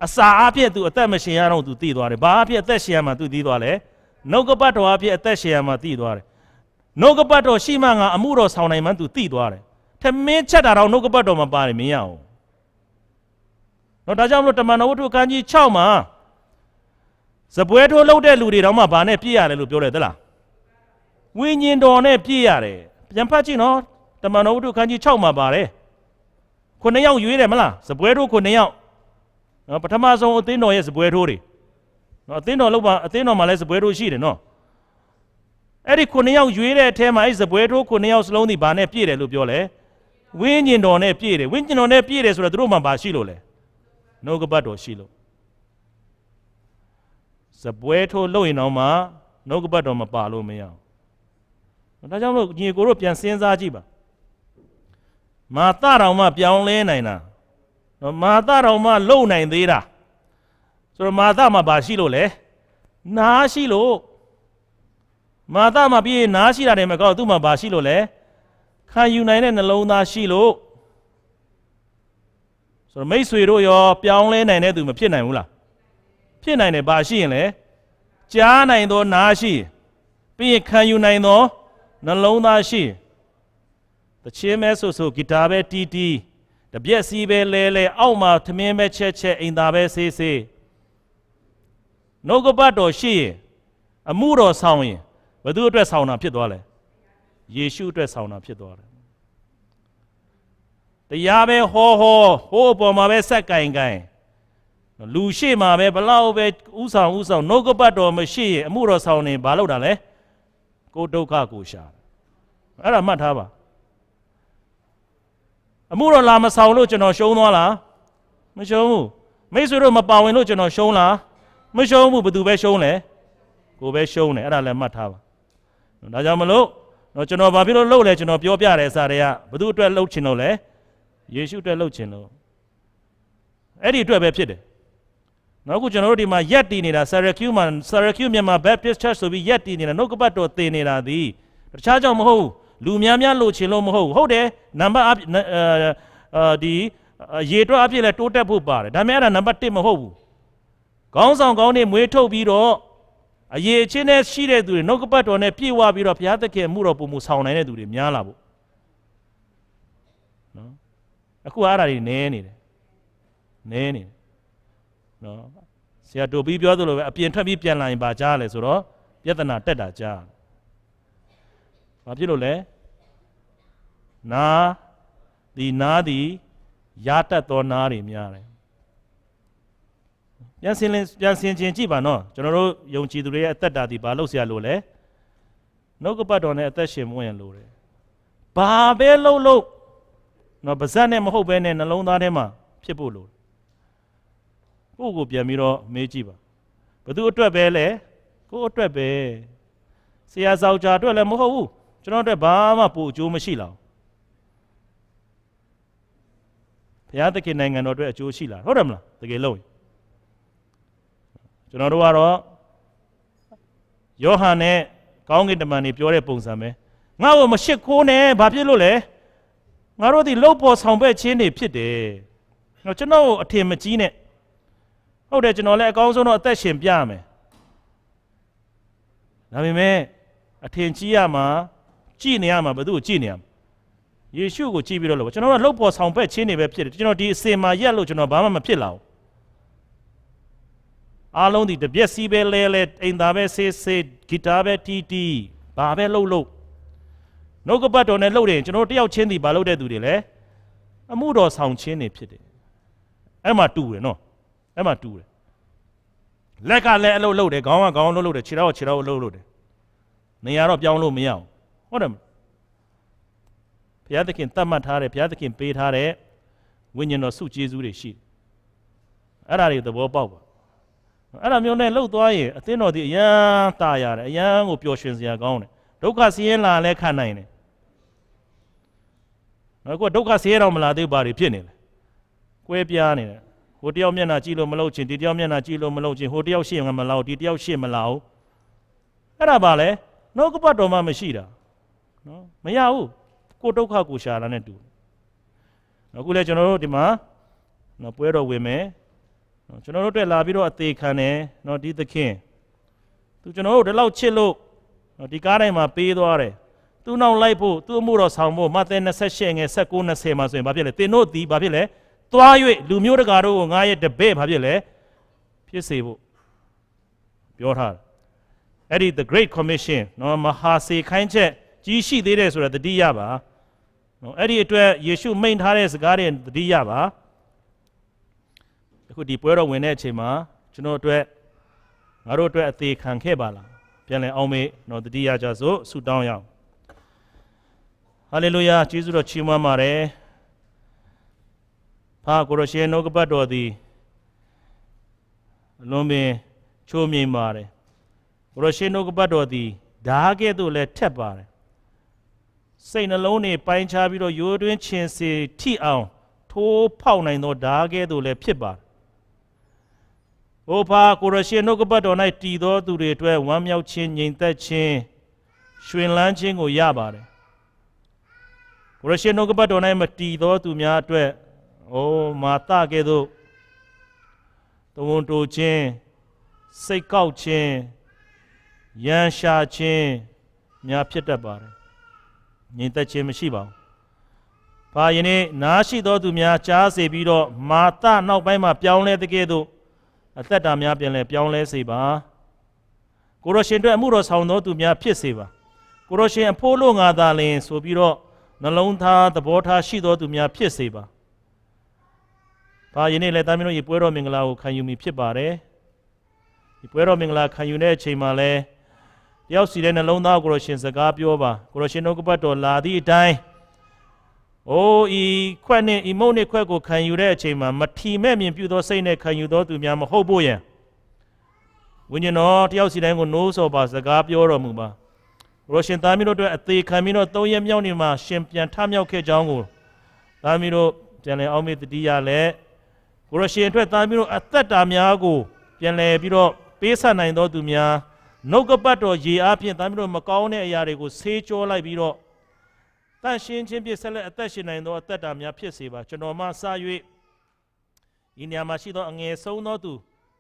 အစာအပြည့်သူအသက်မရှင်ရတော့သူတည်သွားတယ်ဘာအပြည့်အသက်ရှင်ရမှသူတည်သွားလဲနှုတ်ကပတ်တော်အပြည့်အသက်ရှင်ရမှတည်သွားတယ်နှုတ်ကပတ်တော်ရှိမှငါအမှုတော်ဆောင်နိုင်မှသူတည်သွားတယ်ထမင်းချက်တာတော့နှုတ်ကပတ်တော်မှာပါတယ်မင်းရအောင်တော့ဒါကြောင့်မလို့တမန်တော်ဝတ္ထုအခန်းကြီး6မှာဇပွဲထိုးလှုပ်တဲ့လူတွေတောင်မှဘာနဲ့ပြည့်ရတယ်လို့ပြောတယ်သလားဝိညာဉ်တော်နဲ့ပြည့်ရတယ်ပြန်ဖတ်ကြည့်နော်တမန်တော်ဝတ္ထုအခန်းကြီး6မှာပါတယ်ခုနှစ်ယောက်ရွေးတယ်မလားဇပွဲထိုးခုနှစ်ယောက်နော်ပထမဆုံးအသင်းတော်ရဲ့စပွဲထိုးတွေနော်အသင်းတော်လောက်ပါအသင်းတော်မှာလည်းစပွဲထိုးရှိတယ်နော်အဲ့ဒီခုနှစ်ယောက်ရွေးတဲ့အထဲမှာအဲ့စပွဲထိုးခုနှစ်ယောက်စလုံးဒီဘာနဲ့ပြည့်တယ်လို့ပြောလဲဝိညာဉ်တော်နဲ့ပြည့်တယ်ဝိညာဉ်တော်နဲ့ပြည့်တယ်ဆိုတော့တို့မှဘာရှိလို့လဲနှုတ်ကပတ်တော်ရှိလို့စပွဲထိုးလို့ရင်တော့မှနှုတ်ကပတ်တော်မပါလို့မရအောင်ဒါကြောင့်မို့ညီကိုတို့ပြန်စဉ်းစားကြည့်ပါမာတတော်မှပြောင်းလဲနိုင်တာမာသတော်မှလုံနိုင်သေးတာဆိုတော့မာသမှာဘာရှိလို့လဲနားရှိလို့မာသမှာပြီးရင်နားရှိတာတယ်မကောက်သူ့မှာဘာရှိလို့လဲခံယူနိုင်တဲ့နှလုံးသားရှိလို့ဆိုတော့မိတ်ဆွေတို့ရောပြောင်းလဲနိုင်တဲ့သူမဖြစ်နိုင်ဘူးလားဖြစ်နိုင်တယ်ဘာရှိရင်လဲကြားနိုင်သော နားရှိ ပြီးရင်ခံယူနိုင်သောနှလုံးသားရှိတချင်းမဲဆိုဆိုဂီတာပဲတီးတီးတပြက်စီပဲလဲလဲအောက်မှာသမင်းပဲချက်ချက်အိမ်သာပဲဆေးဆေးနှုတ်ကပတ်တော်ရှိရင်အမှုတော်ဆောင်ရင်ဘသူအတွက်ဆောင်တာဖြစ်သွားလဲယေရှုအတွက်ဆောင်တာဖြစ်သွားတယ်တရားပဲဟောဟောဟိုးအပေါ်မှာပဲဆက်ကင်ကင်လူရှိမှာပဲဘလောက်ပဲဥဆောင်ဥဆောင်နှုတ်ကပတ်တော်မရှိရင်အမှုတော်ဆောင်ရင်ဘာလုပ်တာလဲကိုဒုက္ခကိုရှာအဲ့ဒါမှတ်ထားပါအမှုတော်လာမဆောင်လို့ကျွန်တော်ရှုံးသွားလားမရှုံးဘူးမိတ်ဆွေတို့မပါဝင်လို့ကျွန်တော်ရှုံးလားမရှုံးဘူးဘယ်သူပဲရှုံးလဲကိုပဲရှုံးတယ်အဲ့ဒါလည်းမှတ်ထားပါဒါကြောင့်မလို့တော့ကျွန်တော်ဘာဖြစ်လို့လှုပ်လဲကျွန်တော်ပြောပြတယ်စာတွေကဘယ်သူအတွက်လှုပ်ချင်လို့လဲယေရှုအတွက်လှုပ်ချင်လို့အဲ့ဒီအတွက်ပဲဖြစ်တယ်နောက်ခုကျွန်တော်တို့ဒီမှာရက်တည်နေတာ Syracuse မှာ Syracuse မြန်မာ Baptist Church ဆိုပြီးရက်တည်နေတာနှုတ်ကပတ်တော်သင်နေတာဒီတခြားကြောင့်မဟုတ်ဘူးလူများများလိုချင်လို့မဟုတ်ဟုတ်တယ်နံပါတ်အာဒီရေတွက်အပြည့်လဲတိုးတက်ဖို့ပါတယ်ဒါပေမဲ့အဲ့ဒါနံပါတ်1မဟုတ်ဘူးခေါင်းဆောင်ကောင်းနေမွေးထုတ်ပြီးတော့အရေးချင်းနဲ့ရှိတဲ့သူတွေနှုတ်ကပတ်တော်နဲ့ပြည့်ဝပြီးတော့ဘုရားသခင်မှုတော်ပုံမှုဆောင်နိုင်တဲ့သူတွေများလာဖို့နော်အခုအားအရာတွေနည်းနေတယ်နည်းနေတယ်နော်ဆရာတို့ပြီးပြောသလိုပဲအပြင်ထွက်ပြီးပြန်လာရင်ပါကြားလဲဆိုတော့ပြဿနာတက်တာကြားဘာဖြစ်လို့လဲနာဒီနာဒီရတတ်သောနာတွေများတယ်ပြန်စင်ပြန်စင်ခြင်းကြည့်ပါနော်ကျွန်တော်တို့ယုံကြည်သူတွေရဲ့အသက်တာဒီဘာလို့ဆရာလို့လဲနှုတ်ကပတ်တော်နဲ့အသက်ရှင်မွင့်လို့တယ်ဘာပဲလုပ်လို့နော်ပါဇက်နဲ့မဟုတ်ဘဲနဲ့နှလုံးသားထဲမှာဖြစ်ဖို့လို့ကိုယ့်ကိုပြန်ပြီးတော့မေးကြည့်ပါဘသူအတွက်ပဲလဲကိုယ့်အတွက်ပဲဆရာဆောက်ချာအတွက်လည်းမဟုတ်ဘူးကျွန်တော်အတွက်ဘာမှပို့အကျိုးမရှိလောက်ဘုရားသခင်နိုင်ငံတော်အတွက်အကျိုးရှိလာဟုတ်တယ်မလားတကယ်လို့ကျွန်တော်တို့ကတော့ယောဟန်နဲ့ကောင်းကင်တမန်တွေပြောတဲ့ပုံစံပဲငါ့ကိုမရှစ်ခိုးနဲ့ဘာဖြစ်လို့လဲငါတို့ဒီလှုပ်ပေါ်ဆောင်ပဲ့ခြင်းတွေဖြစ်တယ်တော့ကျွန်တော်အထင်မကြီးနဲ့ဟုတ်တယ်ကျွန်တော်လည်းအကောင်းဆုံးတော့အသက်ရှင်ပြမယ်ဒါပေမဲ့အထင်ကြီးရမှာကြည်နေရမှာဘယ်သူ့ကိုကြည်နေရမှာယေရှုကိုကြည့်ပြီးတော့လို့ကျွန်တော်ကလှုပ်ပေါ်ဆောင်ဖက်ချင်းနေပဲဖြစ်တယ်ကျွန်တော်ဒီအစင်မှာရက်လို့ကျွန်တော်ဘာမှမဖြစ်လာဘူးအားလုံးဒီတပြက်စီပဲလဲလဲအိမ်သားပဲဆေးဆေးဂီတာပဲတီးတီးဘာပဲလှုပ်လှုပ်နှုတ်ကပတ်တော်နဲ့လှုပ်တယ်ကျွန်တော်တယောက်ချင်းဒီဘာလှုပ်တဲ့သူတွေလဲအမှုတော်ဆောင်ချင်းနေဖြစ်တယ်အဲ့မှာတူတယ်နော်အဲ့မှာတူတယ်လက်ကလည်းအလုပ်လုပ်တယ်ခေါင်းကခေါင်းလုပ်လုပ်တယ်ခြေထောက်ကခြေထောက်လုပ်လုပ်တယ်နေရာတော့ပြောင်းလို့မရအောင်ဟုတ်တယ်ဘုရားသခင်တတ်မှတ်ထားတဲ့ဘုရားသခင်ပေးထားတဲ့ဝိညာဉ်တော်စုကျေးဇူးတွေရှိအဲ့ဒါတွေသဘောပေါက်ပါအဲ့ဒါမျိုးနဲ့လှုပ်သွားရင်အသင်းတော်ဒီအယံတာရတယ်အယံကိုပျော်ရွှင်စရာကောင်းတယ်ဒုက္ခဆင်းရဲလာလဲခံနိုင်တယ်နော်ကိုကဒုက္ခဆင်းရဲတော့မလာသေးပါဘူးဖြစ်နေတယ်ကွဲပြားနေတယ်ဟိုတယောက်မျက်နှာကြည့်လို့မလှုပ်ချင်ဒီတယောက်မျက်နှာကြည့်လို့မလှုပ်ချင်ဟိုတယောက်ရှေ့မလာဘူးဒီတယောက်ရှေ့မလာဘူးအဲ့ဒါပါလဲနှုတ်ကပတ်တော်မှမရှိတာနော်မရဘူးကိုဒုက္ခကိုရှာတာနဲ့တူနော်အခုလည်းကျွန်တော်တို့ဒီမှာနော်ပွဲတော်ဝင်မယ်နော်ကျွန်တော်တို့အတွက်လာပြီးတော့အသေးခံတယ်နော်ဒီသခင်သူကျွန်တော်တို့ဒီလောက်ချစ်လို့နော်ဒီကားတိုင်းမှာပေးသွားတယ်သူနောက်လိုက်ဖို့သူ့အမှုတော်ဆောင်ဖို့မဿဲ28ငယ်19 20မှာဆိုရင်ဘာဖြစ်လဲသင်တို့ဒီဘာဖြစ်လဲသွား၍လူမျိုးတကာတို့ကိုငါရဲ့တပည့်ဘာဖြစ်လဲဖြစ်စေဖို့ပြောထားတယ်အဲ့ဒီ the great commission နော်မဟာစေခိုင်းချက်ကြီးရှိသေးတယ်ဆိုတော့တတိယပါနော်အဲ့ဒီအတွက်ယေရှုမိန့်ထားတဲ့စကားတွေသတိရပါအခုဒီပွဲတော်ဝင်တဲ့အချိန်မှာကျွန်တော်တို့ငါတို့အတွက်အသေးခံခဲ့ပါလားပြန်လည်အောင်မေ့နော်တတိယကြဆိုဆုတောင်းရအောင်ဟာလေလုယာကျေးဇူးတော်ချီးမွမ်းပါတယ်ဖာကိုရရှင်နှုတ်ကပတ်တော်သည်အလွန်ပင်ချိုးမြိန်ပါတယ်ကိုရရှင်နှုတ်ကပတ်တော်သည်ဓာကဲ့သို့လည်းထက်ပါတယ်စိတ်နှလုံးတွေပိုင်းခြားပြီးတော့ရိုးတွင်းချင်စေထိအောင်ထိုးဖောက်နိုင်သောဓာကဲ့သို့လည်းဖြစ်ပါ။ဘုဖာကိုရရှင်နှုတ်ကပတ်တော်၌တည်သောသူတွေအတွက်ဝမ်းမြောက်ခြင်းငြိမ်သက်ခြင်းရွှင်လန်းခြင်းကိုရပါတယ်။ကိုရရှင်နှုတ်ကပတ်တော်၌မတည်သောသူများအတွက်အိုးမာတကဲ့သို့တဝန်တိုခြင်းစိတ်ကောက်ခြင်းရန်ရှာခြင်းများဖြစ်တတ်ပါတယ်ငြိမ်သက်ခြင်းမရှိပါဘူး။ဘာယနေ့နားရှိသောသူများကြားစေပြီးတော့မာတနောက်ပိုင်းမှာပြောင်းလဲတဲ့ကဲ့သို့အသက်တာများပြန်လဲပြောင်းလဲစေပါ။ကိုရရှင်တို့အမှုတော်ဆောင်သောသူများဖြစ်စေပါ။ကိုရရှင်အဖို့လို့ငါသာလျှင်ဆိုပြီးတော့နှလုံးသားသဘောထားရှိသောသူများဖြစ်စေပါ။ဘာယနေ့လဲတာမင်းတို့ရေပွဲတော်မင်္ဂလာကိုခံယူမိဖြစ်ပါတယ်။ဒီပွဲတော်မင်္ဂလာခံယူတဲ့အချိန်မှာလဲတယောက်စီတဲ့နှလုံးသားကိုရရှင်စကားပြောပါကိုရရှင်တို့ကပတ်တော်လာသည့်အတိုင်းအိုးဤခွက်နှင့်ဤမုတ်နှင့်ခွက်ကိုခံယူတဲ့အချိန်မှာမထီမဲ့မြင်ပြုသောစိတ်နဲ့ခံယူသောသူများမဟုတ်ဖို့ယံဝိညာဉ်တော်တယောက်စီတိုင်းကိုနိုးစော်ပါစကားပြောတော်မူပါကိုရရှင်သားမီးတို့အတွက်အသေးခံပြီးတော့သုံးရမြောက်နေမှာရှင်ပြန်ထမြောက်ခဲ့ကြောင်းကိုသားမီးတို့ပြန်လည်အောင်မေတ္တိရလည်းကိုရရှင်အတွက်သားမီးတို့အသက်တာများကိုပြန်လည်ပြီးတော့ပေးဆနိုင်သောသူများနှုတ်ကပတ်တော်ရေအားဖြင့်တန်ပြီးတော့မကောင်းတဲ့အရာတွေကိုဆေးကြောလိုက်ပြီးတော့တန့်ရှင်းခြင်းဖြင့်ဆက်လက်အသက်ရှင်နိုင်သောအသက်တာများဖြစ်စေပါကျွန်တော်မှစ၍ဒီနေရာမှာရှိသောအငယ်ဆုံးသောသူ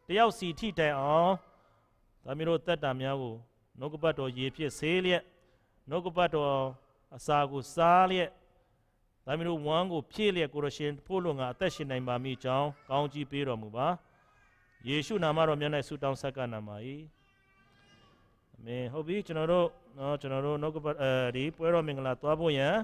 တယောက်စီထိတိုင်အောင်တန်ပြီးတော့အသက်တာများကိုနှုတ်ကပတ်တော်ရေဖြင့်ဆေးလျက်နှုတ်ကပတ်တော်အစာကိုစားလျက်ဒါမျိုးတို့ဝမ်းကိုဖြည့်လျက်ကိုရရှင်ဖို့လုံကအသက်ရှင်နိုင်ပါမိကြောင်းကောင်းကြီးပေးတော်မူပါယေရှုနာမတော်မြတ်၌ဆုတောင်းဆက်ကနာမ၏မင်ဟုတ်ပြီကျွန်တော်တို့နော်ကျွန်တော်တို့နောက်ကပဒီပွဲတော်မင်္ဂလာသွားဖို့ရန်